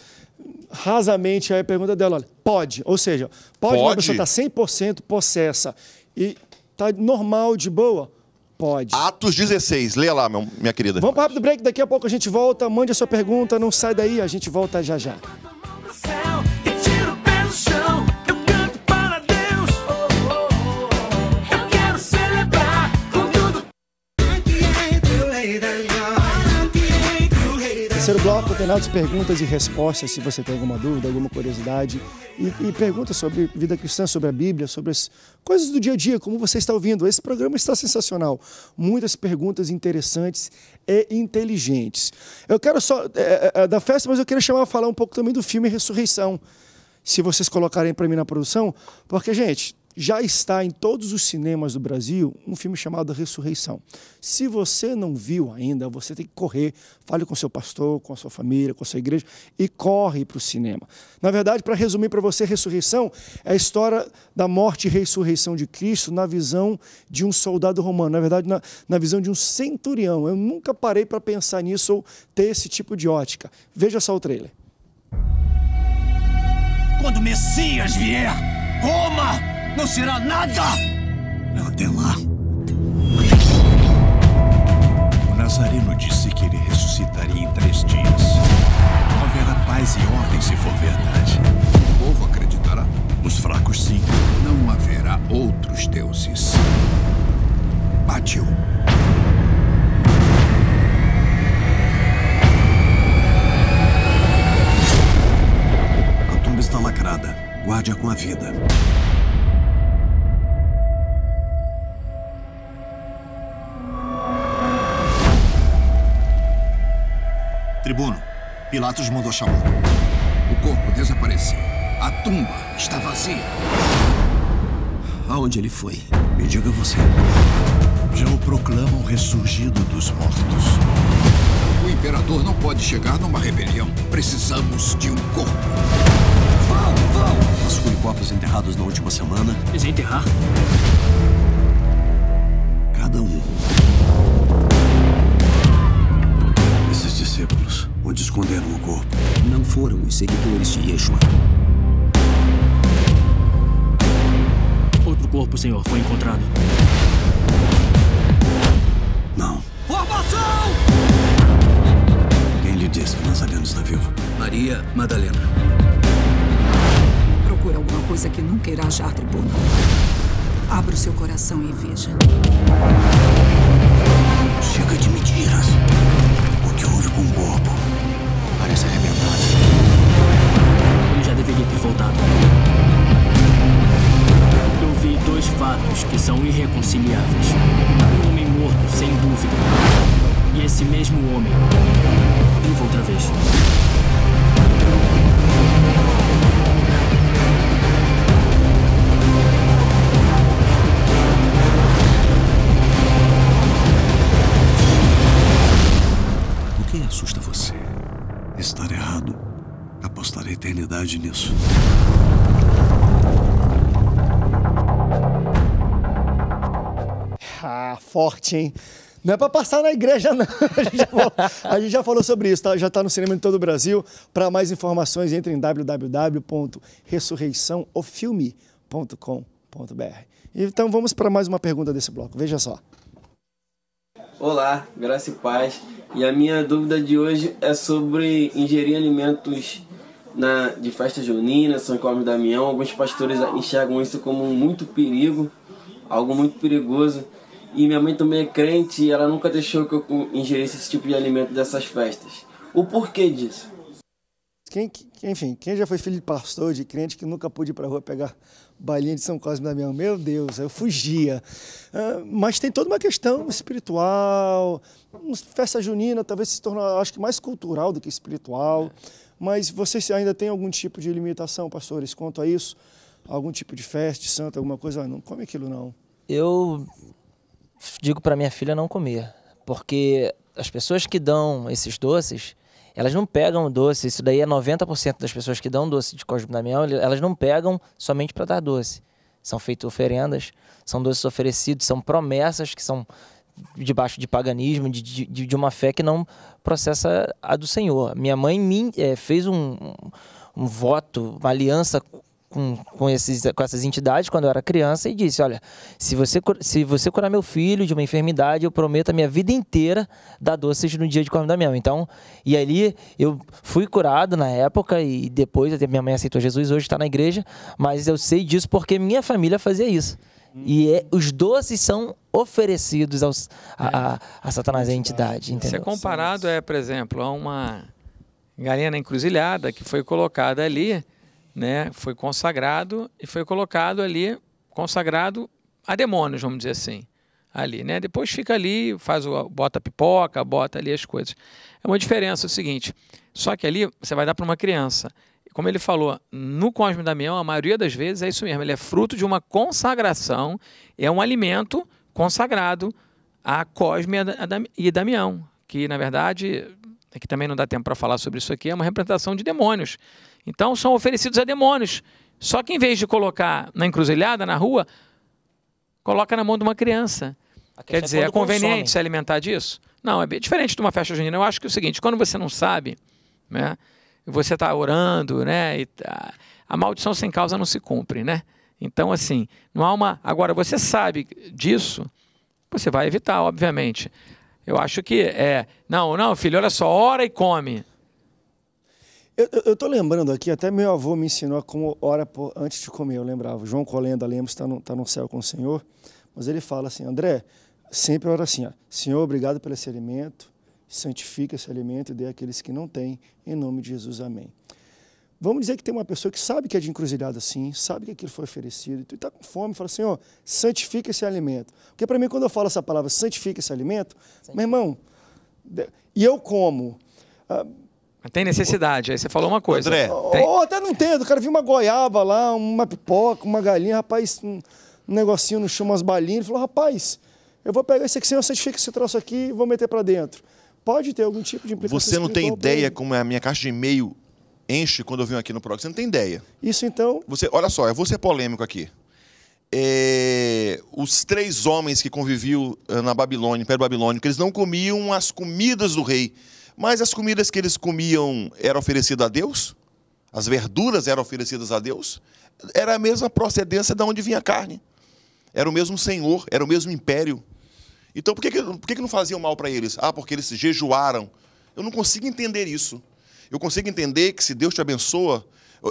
rasamente aí a pergunta dela, olha, pode, ou seja, pode, pode? a pessoa está 100% possessa e tá normal, de boa, pode. Atos 16, leia lá, meu, minha querida. Vamos para o rápido break, daqui a pouco a gente volta, mande a sua pergunta, não sai daí, a gente volta já já. terceiro bloco, de perguntas e respostas, se você tem alguma dúvida, alguma curiosidade. E, e perguntas sobre vida cristã, sobre a Bíblia, sobre as coisas do dia a dia, como você está ouvindo. Esse programa está sensacional. Muitas perguntas interessantes e inteligentes. Eu quero só, é, é, é da festa, mas eu queria chamar a falar um pouco também do filme Ressurreição. Se vocês colocarem para mim na produção, porque, gente, já está em todos os cinemas do Brasil um filme chamado Ressurreição. Se você não viu ainda, você tem que correr, fale com seu pastor, com a sua família, com a sua igreja e corre para o cinema. Na verdade, para resumir para você, Ressurreição é a história da morte e ressurreição de Cristo na visão de um soldado romano, na verdade, na, na visão de um centurião. Eu nunca parei para pensar nisso ou ter esse tipo de ótica. Veja só o trailer. Quando o Messias vier, Roma não será nada! Até lá. O Nazareno disse que ele ressuscitaria em três dias. Haverá paz e ordem se for verdade. O povo acreditará. Os fracos, sim. Não haverá outros deuses. Bateu. A tumba está lacrada. Guarde-a com a vida. Tribuno, Pilatos mandou chamar. O corpo desapareceu. A tumba está vazia. Aonde ele foi? Me diga você. Já o proclamam ressurgido dos mortos. O imperador não pode chegar numa rebelião. Precisamos de um corpo. Vão, vão! Os corpos enterrados na última semana. Desenterrar? Cada um onde esconderam o corpo. Não foram os seguidores de Yeshua. Outro corpo, senhor, foi encontrado. Não. Formação! Quem lhe disse que Nazareno está vivo? Maria Madalena. Procura alguma coisa que nunca irá já tribunal. Abra o seu coração e veja. Chega de mentiras com um bobo. Parece arrebentado. Ele já deveria ter voltado. Eu vi dois fatos que são irreconciliáveis. Um homem morto, sem dúvida. E esse mesmo homem vivo outra vez. passar a eternidade nisso. Ah, forte, hein? Não é para passar na igreja, não. A gente, falou, a gente já falou, sobre isso, tá? já está no cinema em todo o Brasil. Para mais informações, entre em www.ressurreiçãofilme.com.br. Então vamos para mais uma pergunta desse bloco. Veja só. Olá, graça e paz. E a minha dúvida de hoje é sobre ingerir alimentos na, de festa junina, São Cosme Damião, alguns pastores enxergam isso como muito perigo, algo muito perigoso. E minha mãe também é crente e ela nunca deixou que eu ingerisse esse tipo de alimento dessas festas. O porquê disso? Quem, enfim, quem já foi filho de pastor, de crente, que nunca pôde ir para rua pegar bailinha de São Cosme da minha, meu Deus, eu fugia. Ah, mas tem toda uma questão espiritual, festa junina talvez se tornou, acho que mais cultural do que espiritual. É. Mas vocês ainda têm algum tipo de limitação, pastores, quanto a isso? Algum tipo de festa, de santa, alguma coisa? Ah, não come aquilo, não. Eu digo para minha filha não comer, porque as pessoas que dão esses doces elas não pegam doce, isso daí é 90% das pessoas que dão doce de Cosme Damião, elas não pegam somente para dar doce. São feitas oferendas, são doces oferecidos, são promessas que são debaixo de paganismo, de, de, de uma fé que não processa a do Senhor. Minha mãe me, eh, é, fez um, um, um voto, uma aliança com, com, esses, com essas entidades quando eu era criança e disse: Olha, se você, se você curar meu filho de uma enfermidade, eu prometo a minha vida inteira dar doces no dia de corno da Então, e ali eu fui curado na época e depois, até minha mãe aceitou Jesus, hoje está na igreja, mas eu sei disso porque minha família fazia isso. Hum. E é, os doces são oferecidos aos, a, a, a Satanás, a entidade. É entendeu? Se é comparado, é, por exemplo, a uma galinha na encruzilhada que foi colocada ali né, foi consagrado e foi colocado ali, consagrado a demônios, vamos dizer assim, ali, né? Depois fica ali, faz o bota pipoca, bota ali as coisas. É uma diferença é o seguinte, só que ali você vai dar para uma criança. Como ele falou, no Cosme Damião, a maioria das vezes é isso mesmo, ele é fruto de uma consagração, é um alimento consagrado a Cosme e Damião, que na verdade, é que também não dá tempo para falar sobre isso aqui, é uma representação de demônios então são oferecidos a demônios. Só que em vez de colocar na encruzilhada, na rua, coloca na mão de uma criança. Quer é dizer, é, é conveniente consome. se alimentar disso? Não, é diferente de uma festa junina. Eu acho que é o seguinte, quando você não sabe, né, você está orando, né, e tá, a maldição sem causa não se cumpre, né? Então, assim, não há uma... Agora, você sabe disso, você vai evitar, obviamente. Eu acho que é... Não, não, filho, olha só, ora e come. Eu estou lembrando aqui, até meu avô me ensinou como ora por, antes de comer, eu lembrava. João Colenda Lemos está no, tá no céu com o Senhor, mas ele fala assim, André, sempre ora assim, ó, Senhor, obrigado pelo esse alimento, santifica esse alimento e dê àqueles que não têm, em nome de Jesus, amém. Vamos dizer que tem uma pessoa que sabe que é de encruzilhada assim, sabe que aquilo foi oferecido, e está com fome, fala assim, ó, santifica esse alimento. Porque para mim, quando eu falo essa palavra, santifica esse alimento, meu irmão, e eu como... Ah, tem necessidade. Aí você falou uma coisa. André. Tem... Oh, até não entendo. O cara viu uma goiaba lá, uma pipoca, uma galinha, rapaz, um negocinho no chão, umas balinhas. Ele falou, rapaz, eu vou pegar esse aqui, eu certifica esse troço aqui e vou meter para dentro. Pode ter algum tipo de implicação Você não tem ideia como é a minha caixa de e-mail enche quando eu venho aqui no programa. Você não tem ideia. Isso então... Você, olha só, eu vou ser polêmico aqui. É, os três homens que conviviam eh, na Babilônia, Império Babilônico, eles não comiam as comidas do rei. Mas as comidas que eles comiam eram oferecidas a Deus? As verduras eram oferecidas a Deus? Era a mesma procedência de onde vinha a carne. Era o mesmo senhor, era o mesmo império. Então, por que, por que não faziam mal para eles? Ah, porque eles jejuaram. Eu não consigo entender isso. Eu consigo entender que se Deus te abençoa,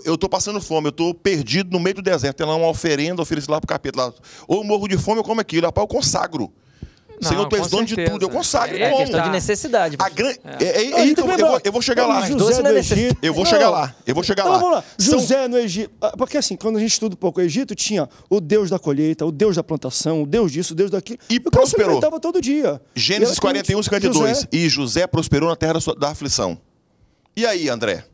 eu estou passando fome, eu estou perdido no meio do deserto, tem lá uma oferenda oferecida lá para o capeta. Ou morro de fome, eu como aquilo. Rapaz, eu consagro. Não, Seriam tu és dono de tudo. Eu consagro. É, é questão de tá. necessidade. A gran... é. É, é, é então, eu, vou, eu vou chegar lá. José no é Egito. Eu vou chegar lá. Eu vou chegar lá. José no Egito. Ah, porque assim, quando a gente estuda um pouco o Egito, tinha o Deus da colheita, o Deus da plantação, o Deus disso, o Deus daquilo. E prosperou. Ele todo dia. Gênesis 41, 52. E José prosperou na terra da aflição. E aí, André?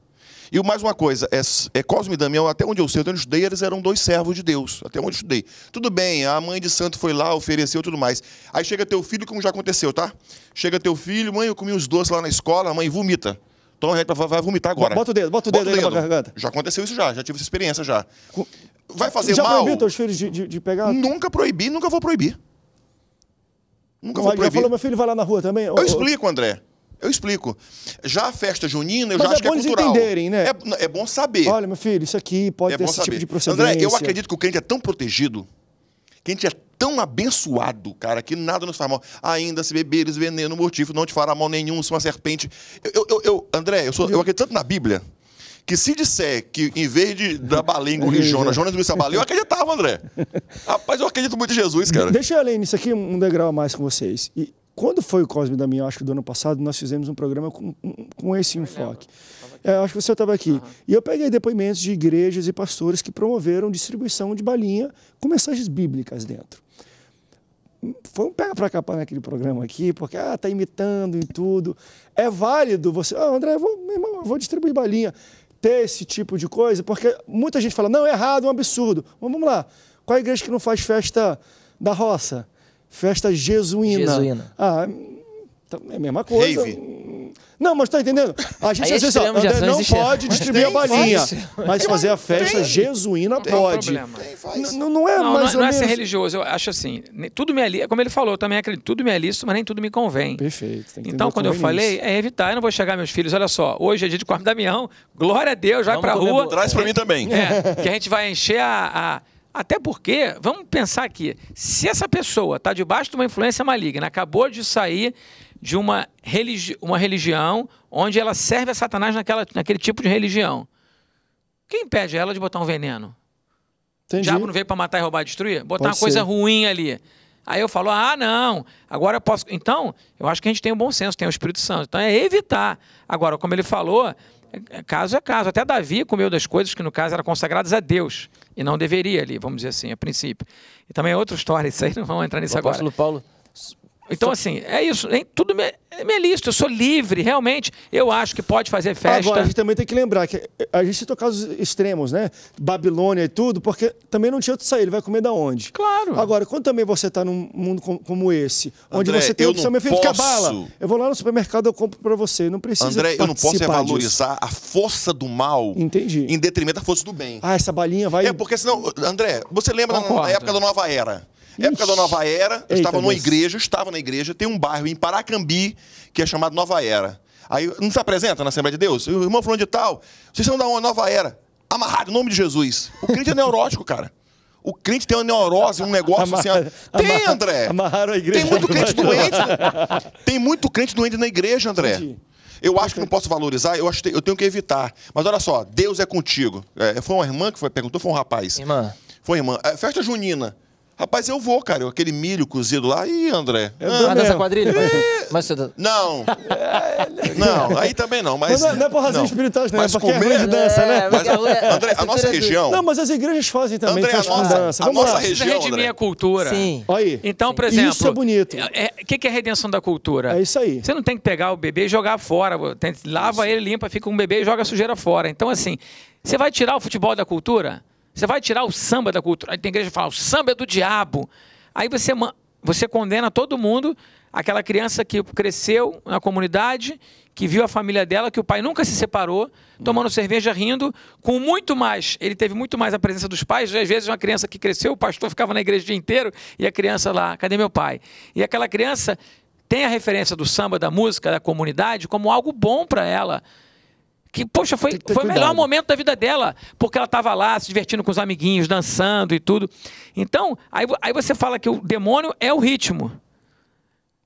E mais uma coisa, é, é Cosme e Damião, até onde eu sei, até onde eu estudei, eles eram dois servos de Deus, até onde eu estudei. Tudo bem, a mãe de santo foi lá, ofereceu tudo mais. Aí chega teu filho, como já aconteceu, tá? Chega teu filho, mãe, eu comi uns doces lá na escola, a mãe vomita. Toma Então vai vomitar agora. Bota o dedo, bota o dedo, bota o dedo. na garganta. Já aconteceu isso já, já tive essa experiência já. Vai fazer já mal? Já proibiu teus filhos de, de, de pegar? Nunca proibi, nunca vou proibir. Nunca vou proibir. Já falou, meu filho vai lá na rua também? Eu ou, explico, André. Eu explico. Já a festa junina, eu Mas já é acho que é cultural. entenderem, né? É, é, bom saber. Olha, meu filho, isso aqui pode é ter esse tipo saber. tipo de procedência. André, eu acredito que o crente é tão protegido, que a gente é tão abençoado, cara, que nada nos faz mal. Ainda se beberes veneno mortífero, não te fará mal nenhum, se uma serpente... Eu, eu, eu André, eu, sou, eu acredito tanto na Bíblia, que se disser que em vez de da baleia engolir Jonas, Jonas engolir a baleia, eu acreditava, André. Rapaz, eu acredito muito em Jesus, cara. Deixa eu ler nisso aqui um degrau a mais com vocês. E quando foi o Cosme da Minha, acho que do ano passado, nós fizemos um programa com, com esse enfoque. É, acho que você estava aqui. Uhum. E eu peguei depoimentos de igrejas e pastores que promoveram distribuição de balinha com mensagens bíblicas dentro. Foi um pega para capar naquele programa aqui, porque ah, tá imitando e tudo. É válido você. Ah, André, eu vou, irmão, eu vou distribuir balinha. Ter esse tipo de coisa, porque muita gente fala, não, é errado, é um absurdo. Mas vamos lá. Qual é a igreja que não faz festa da roça? Festa jesuína. Jesuína. Ah, tá, é a mesma coisa. Rave. Não, mas tá entendendo? A gente às é vezes ó, não, pode distribuir a balinha, mas fazer a festa tem. jesuína pode. tem, não, não é não, mais não, ou não menos. Não é ser religioso, eu acho assim. Tudo me ali, como ele falou, eu também acredito, tudo me é lícito, mas nem tudo me convém. Perfeito. então, quando eu é falei, é evitar, eu não vou chegar meus filhos, olha só, hoje é dia de quarto Damião, glória a Deus, vai Vamos pra rua. Traz pra é. mim também. É, que a gente vai encher a, a até porque, vamos pensar aqui, se essa pessoa está debaixo de uma influência maligna, acabou de sair de uma, religi uma religião onde ela serve a Satanás naquela, naquele tipo de religião, quem impede ela de botar um veneno? Entendi. O diabo não veio para matar e roubar e destruir? Botar Pode uma coisa ser. ruim ali. Aí eu falo, ah, não, agora eu posso. Então, eu acho que a gente tem o um bom senso, tem o Espírito Santo. Então é evitar. Agora, como ele falou, é, é, caso é caso. Até Davi comeu das coisas que, no caso, eram consagradas a Deus. E não deveria ali, vamos dizer assim, a princípio. E também é outra história, isso aí não vamos entrar nisso o agora. Apóstolo Paulo então, assim, é isso. Hein? Tudo me, é minha lista. Eu sou livre, realmente. Eu acho que pode fazer festa. Agora, a gente também tem que lembrar que a gente citou casos extremos, né? Babilônia e tudo, porque também não tinha outro sair. Ele vai comer da onde? Claro. Agora, quando também você está num mundo como esse, onde você tem opção, meu filho, posso... que bala. Eu vou lá no supermercado, eu compro para você. Não precisa André, eu não posso valorizar a força do mal Entendi. em detrimento da força do bem. Ah, essa balinha vai... É, porque senão... André, você lembra da época da Nova Era? Época da Nova Era, eu Eita estava numa Deus. igreja, eu estava na igreja, tem um bairro em Paracambi que é chamado Nova Era. Aí não se apresenta na Assembleia de Deus? O irmão falando de tal, vocês são da uma Nova Era. Amarrado, em nome de Jesus. O crente é neurótico, cara. O crente tem uma neurose, um negócio Amar, assim. Tem, amarra, André! Amarraram a igreja. Tem muito crente doente. Né? tem muito crente doente na igreja, André. Entendi. Eu acho que não posso valorizar, eu, acho, eu tenho que evitar. Mas olha só, Deus é contigo. É, foi uma irmã que foi, perguntou, foi um rapaz. Irmã. Foi irmã. É, festa junina. Rapaz, eu vou, cara. Aquele milho cozido lá. e André. Eu é ah, quadrilha? E... Mas, Não. É, não, aí também não. Mas, mas não, é por razões não. espirituais, é não. Mas porque comer... é dança, né? Mas, André, a nossa região... Não, mas as igrejas fazem também. André, a nossa, dança. A nossa região região, André. redimir a cultura. Sim. Aí. Então, por exemplo... Isso é bonito. O é, que, que é redenção da cultura? É isso aí. Você não tem que pegar o bebê e jogar fora. Tem, lava isso. ele, limpa, fica com um bebê e joga a sujeira fora. Então, assim... Você vai tirar o futebol da cultura? Você vai tirar o samba da cultura. Aí tem igreja que fala, o samba é do diabo. Aí você, você condena todo mundo, aquela criança que cresceu na comunidade, que viu a família dela, que o pai nunca se separou, tomando cerveja, rindo, com muito mais. Ele teve muito mais a presença dos pais. Às vezes, uma criança que cresceu, o pastor ficava na igreja o dia inteiro e a criança lá, cadê meu pai? E aquela criança tem a referência do samba, da música, da comunidade, como algo bom para ela que, poxa, foi, foi o melhor momento da vida dela, porque ela estava lá se divertindo com os amiguinhos, dançando e tudo. Então, aí, aí você fala que o demônio é o ritmo.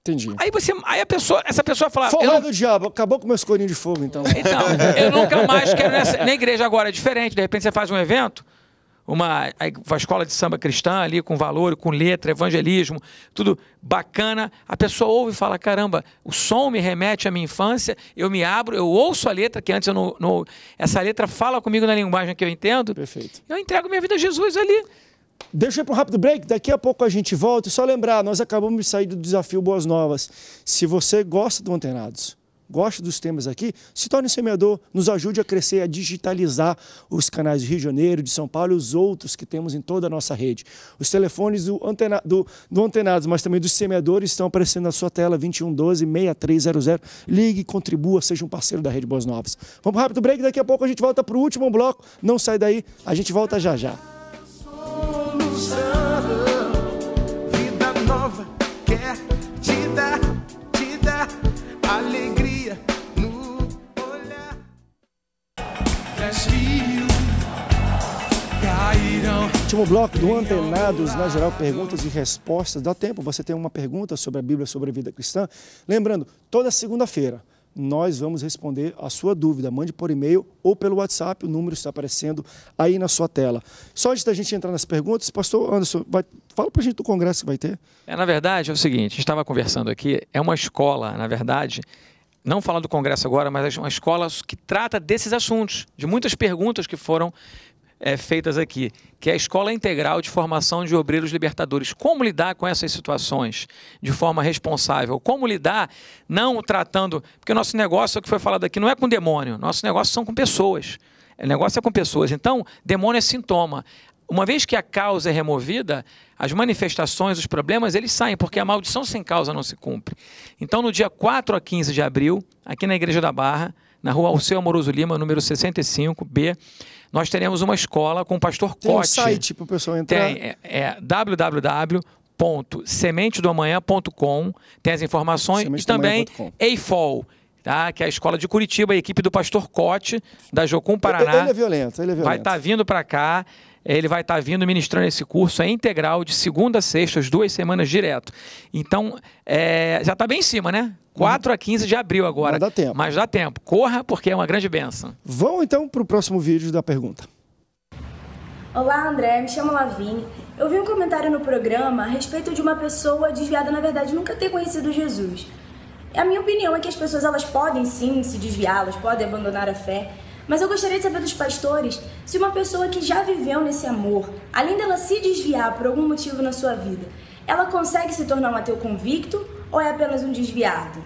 Entendi. Aí você, aí a pessoa, essa pessoa fala, Forrado é do diabo, acabou com meus corinhos de fogo então. Então, eu nunca mais quero nessa, na igreja agora é diferente, de repente você faz um evento, uma, uma escola de samba cristã ali com valor, com letra, evangelismo, tudo bacana. A pessoa ouve e fala: caramba, o som me remete à minha infância, eu me abro, eu ouço a letra, que antes eu não. não essa letra fala comigo na linguagem que eu entendo. Perfeito. Eu entrego minha vida a Jesus ali. Deixa eu ir para um rápido break, daqui a pouco a gente volta. só lembrar, nós acabamos de sair do desafio Boas Novas. Se você gosta do Antenados, gosta dos temas aqui, se torne semeador, nos ajude a crescer, a digitalizar os canais de Rio de Janeiro, de São Paulo e os outros que temos em toda a nossa rede. Os telefones do, antena, do, do Antenados, mas também dos semeadores estão aparecendo na sua tela, 2112-6300. Ligue, contribua, seja um parceiro da Rede Boas Novas. Vamos rápido break, daqui a pouco a gente volta para o último bloco. Não sai daí, a gente volta já já. Último bloco do Antenados, na geral, perguntas e respostas. Dá tempo, você tem uma pergunta sobre a Bíblia, sobre a vida cristã. Lembrando, toda segunda-feira nós vamos responder a sua dúvida. Mande por e-mail ou pelo WhatsApp, o número está aparecendo aí na sua tela. Só antes da gente entrar nas perguntas, pastor Anderson, vai, fala para a gente do congresso que vai ter. É, na verdade, é o seguinte, a gente estava conversando aqui, é uma escola, na verdade, não falar do Congresso agora, mas uma escola que trata desses assuntos, de muitas perguntas que foram é, feitas aqui, que é a Escola Integral de Formação de Obreiros Libertadores. Como lidar com essas situações de forma responsável? Como lidar, não tratando. Porque o nosso negócio, é o que foi falado aqui, não é com demônio, nosso negócio são com pessoas. O negócio é com pessoas. Então, demônio é sintoma uma vez que a causa é removida, as manifestações, os problemas, eles saem, porque a maldição sem causa não se cumpre. Então, no dia 4 a 15 de abril, aqui na Igreja da Barra, na rua Alceu Amoroso Lima, número 65B, nós teremos uma escola com o pastor Cote. Tem um site para o pessoal entrar? Tem, é, é www tem as informações Semente e também EIFOL, tá? que é a escola de Curitiba, a equipe do pastor Cote, da Jocum Paraná. Ele é violento, ele é violento. Vai estar tá vindo para cá ele vai estar tá vindo ministrando esse curso, é integral, de segunda a sexta, as duas semanas direto. Então, é, já está bem em cima, né? 4 a 15 de abril agora. Mas dá tempo. Mas dá tempo. Corra, porque é uma grande benção. Vamos então para o próximo vídeo da pergunta. Olá, André. Me chamo Lavine. Eu vi um comentário no programa a respeito de uma pessoa desviada, na verdade, nunca ter conhecido Jesus. A minha opinião é que as pessoas elas podem sim se desviar, elas podem abandonar a fé, mas eu gostaria de saber dos pastores se uma pessoa que já viveu nesse amor, além dela se desviar por algum motivo na sua vida, ela consegue se tornar um ateu convicto ou é apenas um desviado?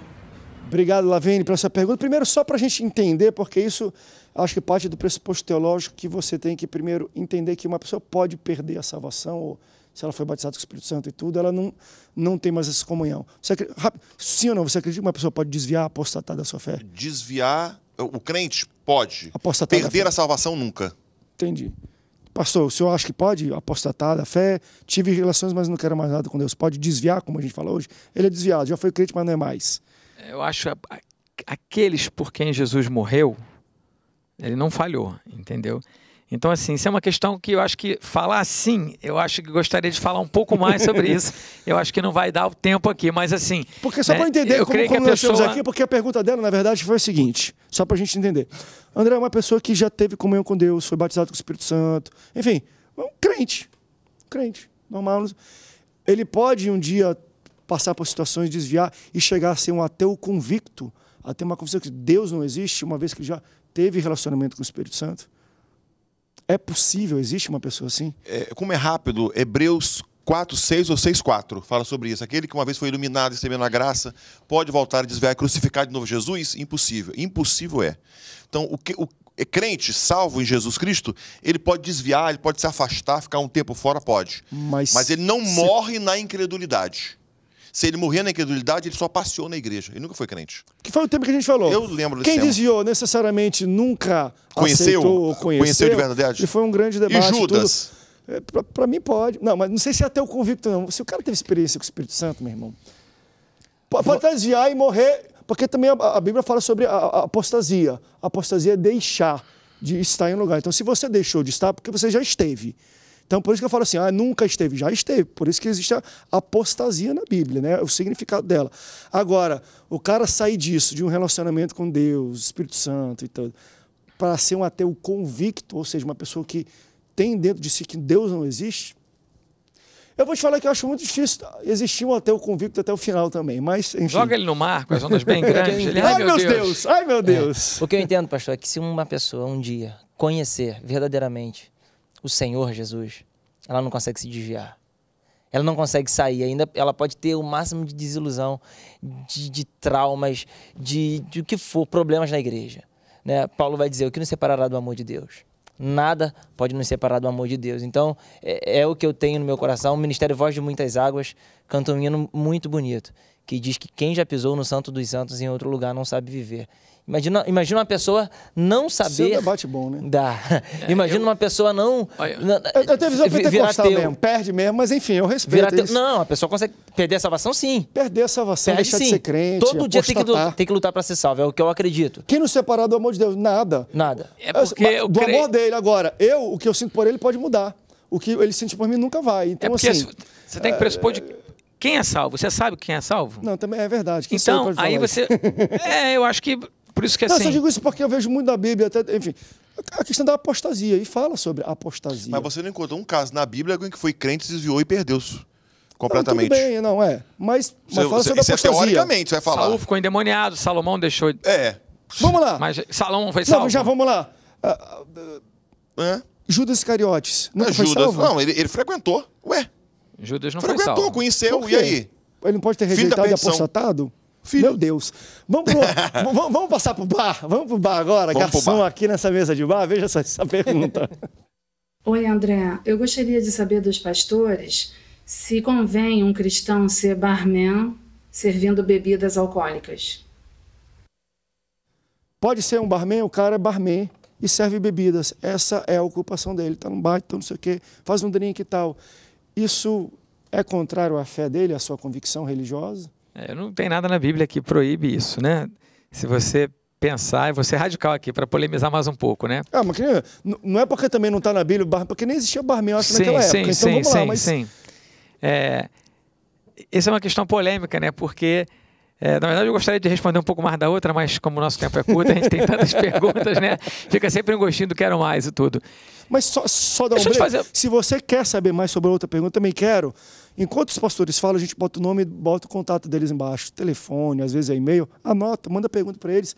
Obrigado, Lavene, pela sua pergunta. Primeiro, só para a gente entender, porque isso acho que parte do pressuposto teológico que você tem que primeiro entender que uma pessoa pode perder a salvação, ou se ela foi batizada com o Espírito Santo e tudo, ela não, não tem mais essa comunhão. Você, sim ou não? Você acredita que uma pessoa pode desviar, apostatar da sua fé? Desviar o crente pode apostatar perder a salvação nunca. Entendi. Pastor, o senhor acha que pode apostatar da fé? Tive relações, mas não quero mais nada com Deus. Pode desviar, como a gente fala hoje? Ele é desviado, já foi crente, mas não é mais. É, eu acho aqueles por quem Jesus morreu, ele não falhou, entendeu? Então, assim, isso é uma questão que eu acho que falar assim, eu acho que gostaria de falar um pouco mais sobre isso. Eu acho que não vai dar o tempo aqui, mas assim. Porque só né, para entender eu como, creio como que a nós pessoa... aqui, porque a pergunta dela, na verdade, foi a seguinte: só para a gente entender. André é uma pessoa que já teve comunhão com Deus, foi batizado com o Espírito Santo, enfim, um crente. Crente, normal. Ele pode um dia passar por situações, desviar e chegar a ser um ateu convicto, a ter uma convicção que Deus não existe, uma vez que já teve relacionamento com o Espírito Santo? É possível? Existe uma pessoa assim? É, como é rápido, Hebreus 4, 6 ou 6, 4 fala sobre isso. Aquele que uma vez foi iluminado e recebendo a graça, pode voltar e desviar, crucificar de novo Jesus? Impossível. Impossível é. Então, o que, o, é crente, salvo em Jesus Cristo, ele pode desviar, ele pode se afastar, ficar um tempo fora, pode. Mas, Mas ele não se... morre na incredulidade. Se ele morrer na incredulidade, ele só passeou na igreja. Ele nunca foi crente. Que foi o tempo que a gente falou. Eu lembro desse Quem tema. desviou necessariamente nunca conheceu, aceitou ou conheceu. Conheceu de verdade. E foi um grande debate. E Judas? É, para mim pode. Não, mas não sei se é até o convicto não. Se o cara teve experiência com o Espírito Santo, meu irmão, pode desviar e morrer, porque também a, a Bíblia fala sobre a, a apostasia. A apostasia é deixar de estar em um lugar. Então, se você deixou de estar, é porque você já esteve. Então, por isso que eu falo assim, ah, nunca esteve, já esteve. Por isso que existe a apostasia na Bíblia, né? O significado dela. Agora, o cara sair disso, de um relacionamento com Deus, Espírito Santo e tudo, para ser um ateu convicto, ou seja, uma pessoa que tem dentro de si que Deus não existe, eu vou te falar que eu acho muito difícil existir um ateu convicto até o final também, mas enfim. Joga ele no mar com as ondas bem grandes. ele, ai, ai meu Deus. Deus. ai meu é. Deus. É. O que eu entendo, pastor, é que se uma pessoa um dia conhecer verdadeiramente o Senhor Jesus, ela não consegue se desviar. Ela não consegue sair. Ainda ela pode ter o máximo de desilusão, de, de traumas, de, de o que for, problemas na igreja. Né? Paulo vai dizer: o que nos separará do amor de Deus? Nada pode nos separar do amor de Deus. Então, é, é o que eu tenho no meu coração. O Ministério Voz de Muitas Águas canta um hino muito bonito que diz que quem já pisou no Santo dos Santos em outro lugar não sabe viver. Imagina, imagina uma pessoa não saber. Isso é um debate bom, né? Dá. É, imagina eu... uma pessoa não. eu, eu tenho visão pentecostal mesmo, perde mesmo, mas enfim, eu respeito. Isso. Não, a pessoa consegue perder a salvação, sim. Perder a salvação, perde, deixar sim. de ser crente. Todo apostatar. dia tem que, tem que lutar para ser salvo, é o que eu acredito. Quem nos separar do amor de Deus? Nada. Nada. É porque eu, do creio... amor dele, agora. Eu, o que eu sinto por ele pode mudar. O que ele sente por mim nunca vai. Então, é porque assim, Você tem que pressupor de é, quem é salvo? Você sabe quem é salvo? Não, também é verdade. Quem então, aí você. Isso? É, eu acho que. Por isso que é assim. Não, eu só assim digo isso porque eu vejo muito na Bíblia, até, enfim. A questão da apostasia, e fala sobre apostasia. Mas você não encontrou um caso na Bíblia alguém que foi crente, desviou e perdeu-se completamente. Não, bem, não é. Mas, mas você, fala sobre você, é apostasia. É teoricamente, você vai falar. Saul ficou endemoniado, Salomão deixou. É. Vamos lá. Mas Salomão foi salvo. Não, já vamos lá. Uh, uh, é. Judas Iscariotes. Não, é, Judas. Salvo? Não, ele, ele frequentou. Ué. Judas não Frequentou, foi salvo. conheceu, e aí? Ele não pode ter rejeitado e apostatado? Filho. Meu Deus. Vamos, pro, vamos, vamos, passar para o bar. Vamos para o bar agora, vamos garçom bar. aqui nessa mesa de bar. Veja essa, essa pergunta. Oi, André. Eu gostaria de saber dos pastores se convém um cristão ser barman servindo bebidas alcoólicas. Pode ser um barman, o cara é barman e serve bebidas. Essa é a ocupação dele. Está no bar, então não sei o quê, faz um drink e tal. Isso é contrário à fé dele, à sua convicção religiosa? É, não tem nada na Bíblia que proíbe isso, né? Se você pensar, e você é radical aqui, para polemizar mais um pouco, né? Ah, mas não é porque também não está na Bíblia, porque nem existia barmiote naquela sim, época. Sim, então sim, vamos lá, sim, mas... sim. É, essa é uma questão polêmica, né? Porque é, na verdade, eu gostaria de responder um pouco mais da outra, mas como o nosso tempo é curto, a gente tem tantas perguntas, né? Fica sempre um gostinho do quero mais e tudo. Mas só, só dar um Fazer... Se você quer saber mais sobre a outra pergunta, também quero. Enquanto os pastores falam, a gente bota o nome, bota o contato deles embaixo, telefone, às vezes é e-mail. Anota, manda pergunta para eles.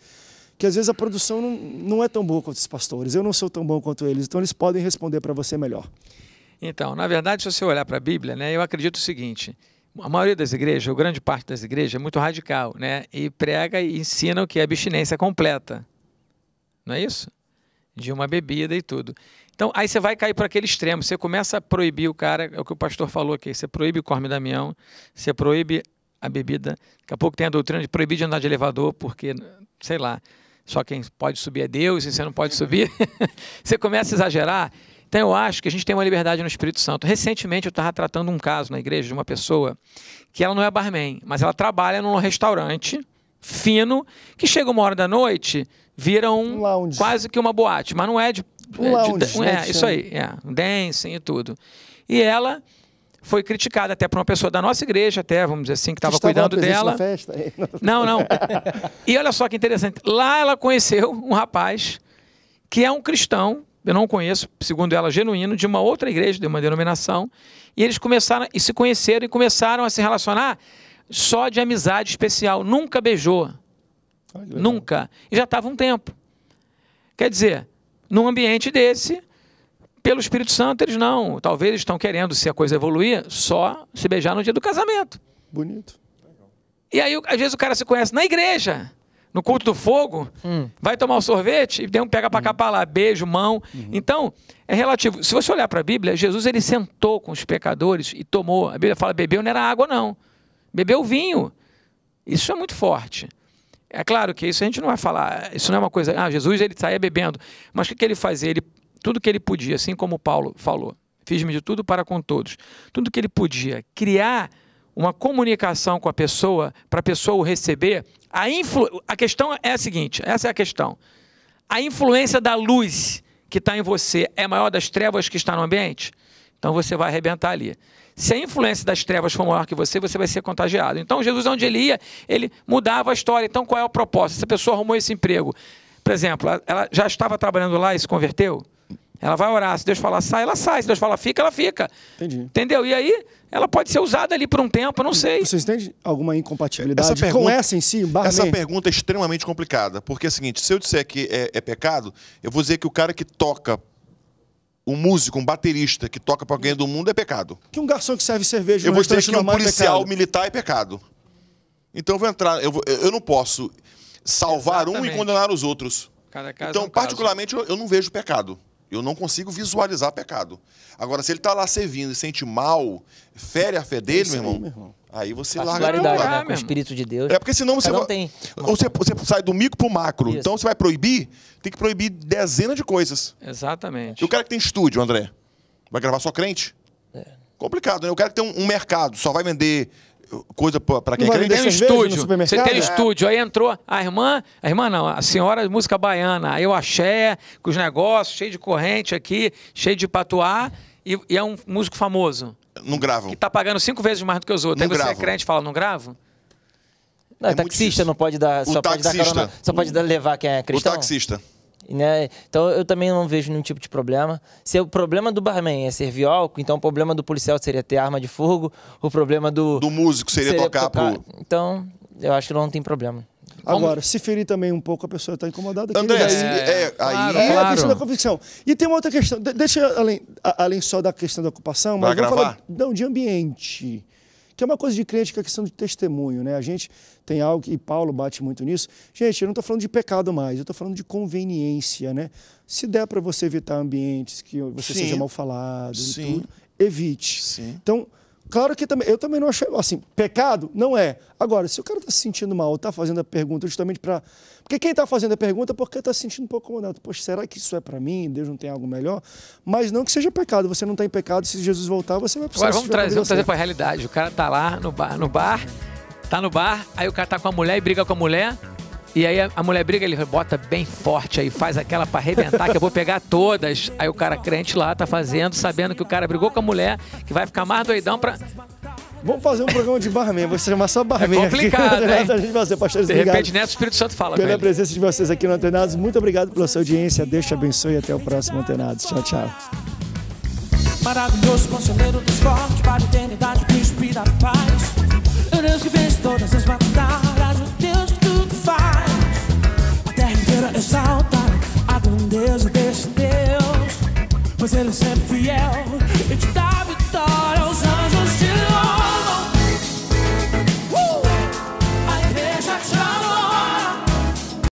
Que às vezes a produção não, não é tão boa quanto os pastores. Eu não sou tão bom quanto eles, então eles podem responder para você melhor. Então, na verdade, se você olhar para a Bíblia, né, eu acredito o seguinte: a maioria das igrejas, ou grande parte das igrejas, é muito radical, né? E prega e ensina o que é abstinência completa. Não é isso? De uma bebida e tudo. Então, aí você vai cair para aquele extremo. Você começa a proibir o cara, é o que o pastor falou aqui. Você proíbe o Corme Damião, você proíbe a bebida. Daqui a pouco tem a doutrina de proibir de andar de elevador, porque, sei lá, só quem pode subir é Deus e você não pode subir. você começa a exagerar então eu acho que a gente tem uma liberdade no Espírito Santo. Recentemente eu estava tratando um caso na igreja de uma pessoa que ela não é barman, mas ela trabalha num restaurante fino que chega uma hora da noite, vira um, um quase que uma boate, mas não é de, um é lounge, de, né, é, isso aí, é, um dancing e tudo. E ela foi criticada até por uma pessoa da nossa igreja, até, vamos dizer assim, que estava cuidando dela. festa? Não, não. e olha só que interessante. Lá ela conheceu um rapaz que é um cristão eu não conheço, segundo ela, genuíno, de uma outra igreja, de uma denominação, e eles começaram e se conheceram e começaram a se relacionar só de amizade especial. Nunca beijou. Nunca. E já estava um tempo. Quer dizer, num ambiente desse, pelo Espírito Santo, eles não. Talvez estão querendo, se a coisa evoluir, só se beijar no dia do casamento. Bonito. E aí, às vezes, o cara se conhece na igreja no culto do fogo, hum. vai tomar o sorvete e tem um pega para hum. cá, para lá, beijo, mão. Uhum. Então, é relativo. Se você olhar para a Bíblia, Jesus ele sentou com os pecadores e tomou. A Bíblia fala, bebeu não era água não, bebeu vinho. Isso é muito forte. É claro que isso a gente não vai falar, isso não é uma coisa, ah, Jesus ele saía bebendo. Mas o que, que ele fazia? Ele, tudo que ele podia, assim como Paulo falou, fiz-me de tudo para com todos. Tudo que ele podia criar uma comunicação com a pessoa, para a pessoa o receber, a, influ... a questão é a seguinte: essa é a questão. A influência da luz que está em você é maior das trevas que está no ambiente? Então você vai arrebentar ali. Se a influência das trevas for maior que você, você vai ser contagiado. Então Jesus, onde ele ia, ele mudava a história. Então qual é o propósito? Essa pessoa arrumou esse emprego. Por exemplo, ela já estava trabalhando lá e se converteu? Ela vai orar. Se Deus falar sai, ela sai. Se Deus falar fica, ela fica. Entendi. Entendeu? E aí, ela pode ser usada ali por um tempo, não sei. Vocês têm alguma incompatibilidade essa pergunta, com essa em si? Barney? Essa pergunta é extremamente complicada. Porque é o seguinte, se eu disser que é, é pecado, eu vou dizer que o cara que toca um músico, um baterista que toca para alguém do mundo é pecado. Que um garçom que serve cerveja Eu vou dizer que um é policial é militar é pecado. Então eu vou entrar, eu, vou, eu não posso salvar Exatamente. um e condenar os outros. então, é um particularmente, eu, eu não vejo pecado. Eu não consigo visualizar pecado. Agora, se ele está lá servindo e sente mal, fere a fé é dele, meu irmão, aí, meu irmão, aí você larga o né? com o Espírito de Deus. É porque senão você, vai, tem... ou você, você sai do micro para o macro. Isso. Então, você vai proibir, tem que proibir dezenas de coisas. Exatamente. E o cara que tem estúdio, André, vai gravar só crente? É. Complicado, né? O cara que tem um, um mercado, só vai vender coisa para quem quer. Você tem um estúdio. Você tem um estúdio. Aí entrou a irmã, a irmã não, a senhora de música baiana. Aí eu axé, com os negócios, cheio de corrente aqui, cheio de patuá. E, e é um músico famoso. Não gravam. Que tá pagando cinco vezes mais do que os outros. Não aí você gravam. é crente e fala, não gravo? Não, é, é taxista não pode dar. O só taxista. pode dar carona, só pode levar quem é cristão. O taxista. Né? Então eu também não vejo nenhum tipo de problema. Se é o problema do barman é servir álcool, então o problema do policial seria ter arma de fogo, o problema do. Do músico seria, seria tocar, tocar. Pro... Então, eu acho que não tem problema. Agora, Como... se ferir também um pouco, a pessoa está incomodada. André, daí, é, é, é, aí é claro. a questão da convicção. E tem uma outra questão. Deixa além, além só da questão da ocupação, mas Vai vamos gravar? falar não, de ambiente. Tem é uma coisa de crente que é questão de testemunho, né? A gente tem algo, e Paulo bate muito nisso. Gente, eu não estou falando de pecado mais, eu estou falando de conveniência, né? Se der para você evitar ambientes que você Sim. seja mal falado e tudo, evite. Sim. Então, Claro que também, eu também não achei, assim, pecado não é. Agora, se o cara está se sentindo mal, está fazendo a pergunta justamente para. Porque quem está fazendo a pergunta é porque está se sentindo um pouco incomodado. Poxa, será que isso é para mim? Deus não tem algo melhor? Mas não que seja pecado, você não está em pecado, se Jesus voltar, você vai precisar. Agora vamos trazer, vamos trazer para a realidade. O cara está lá no bar, no bar, tá no bar, aí o cara tá com a mulher e briga com a mulher. E aí a, a mulher briga, ele bota bem forte aí, faz aquela para arrebentar, que eu vou pegar todas. Aí o cara crente lá tá fazendo, sabendo que o cara brigou com a mulher, que vai ficar mais doidão pra. Vamos fazer um programa de barman, vou chamar só barman. É complicado, né? A de repente, Neto Espírito Santo fala. Pela presença de vocês aqui no Antenados, muito obrigado pela sua audiência, Deus te abençoe e até o próximo Antenados. Tchau, tchau. Maravilhoso conselheiro do esporte, para a eternidade, príncipe da paz. Deus que vence todas as batalhas. maneira exaltar a grandeza deste Deus, pois ele é sempre fiel e te dá vida.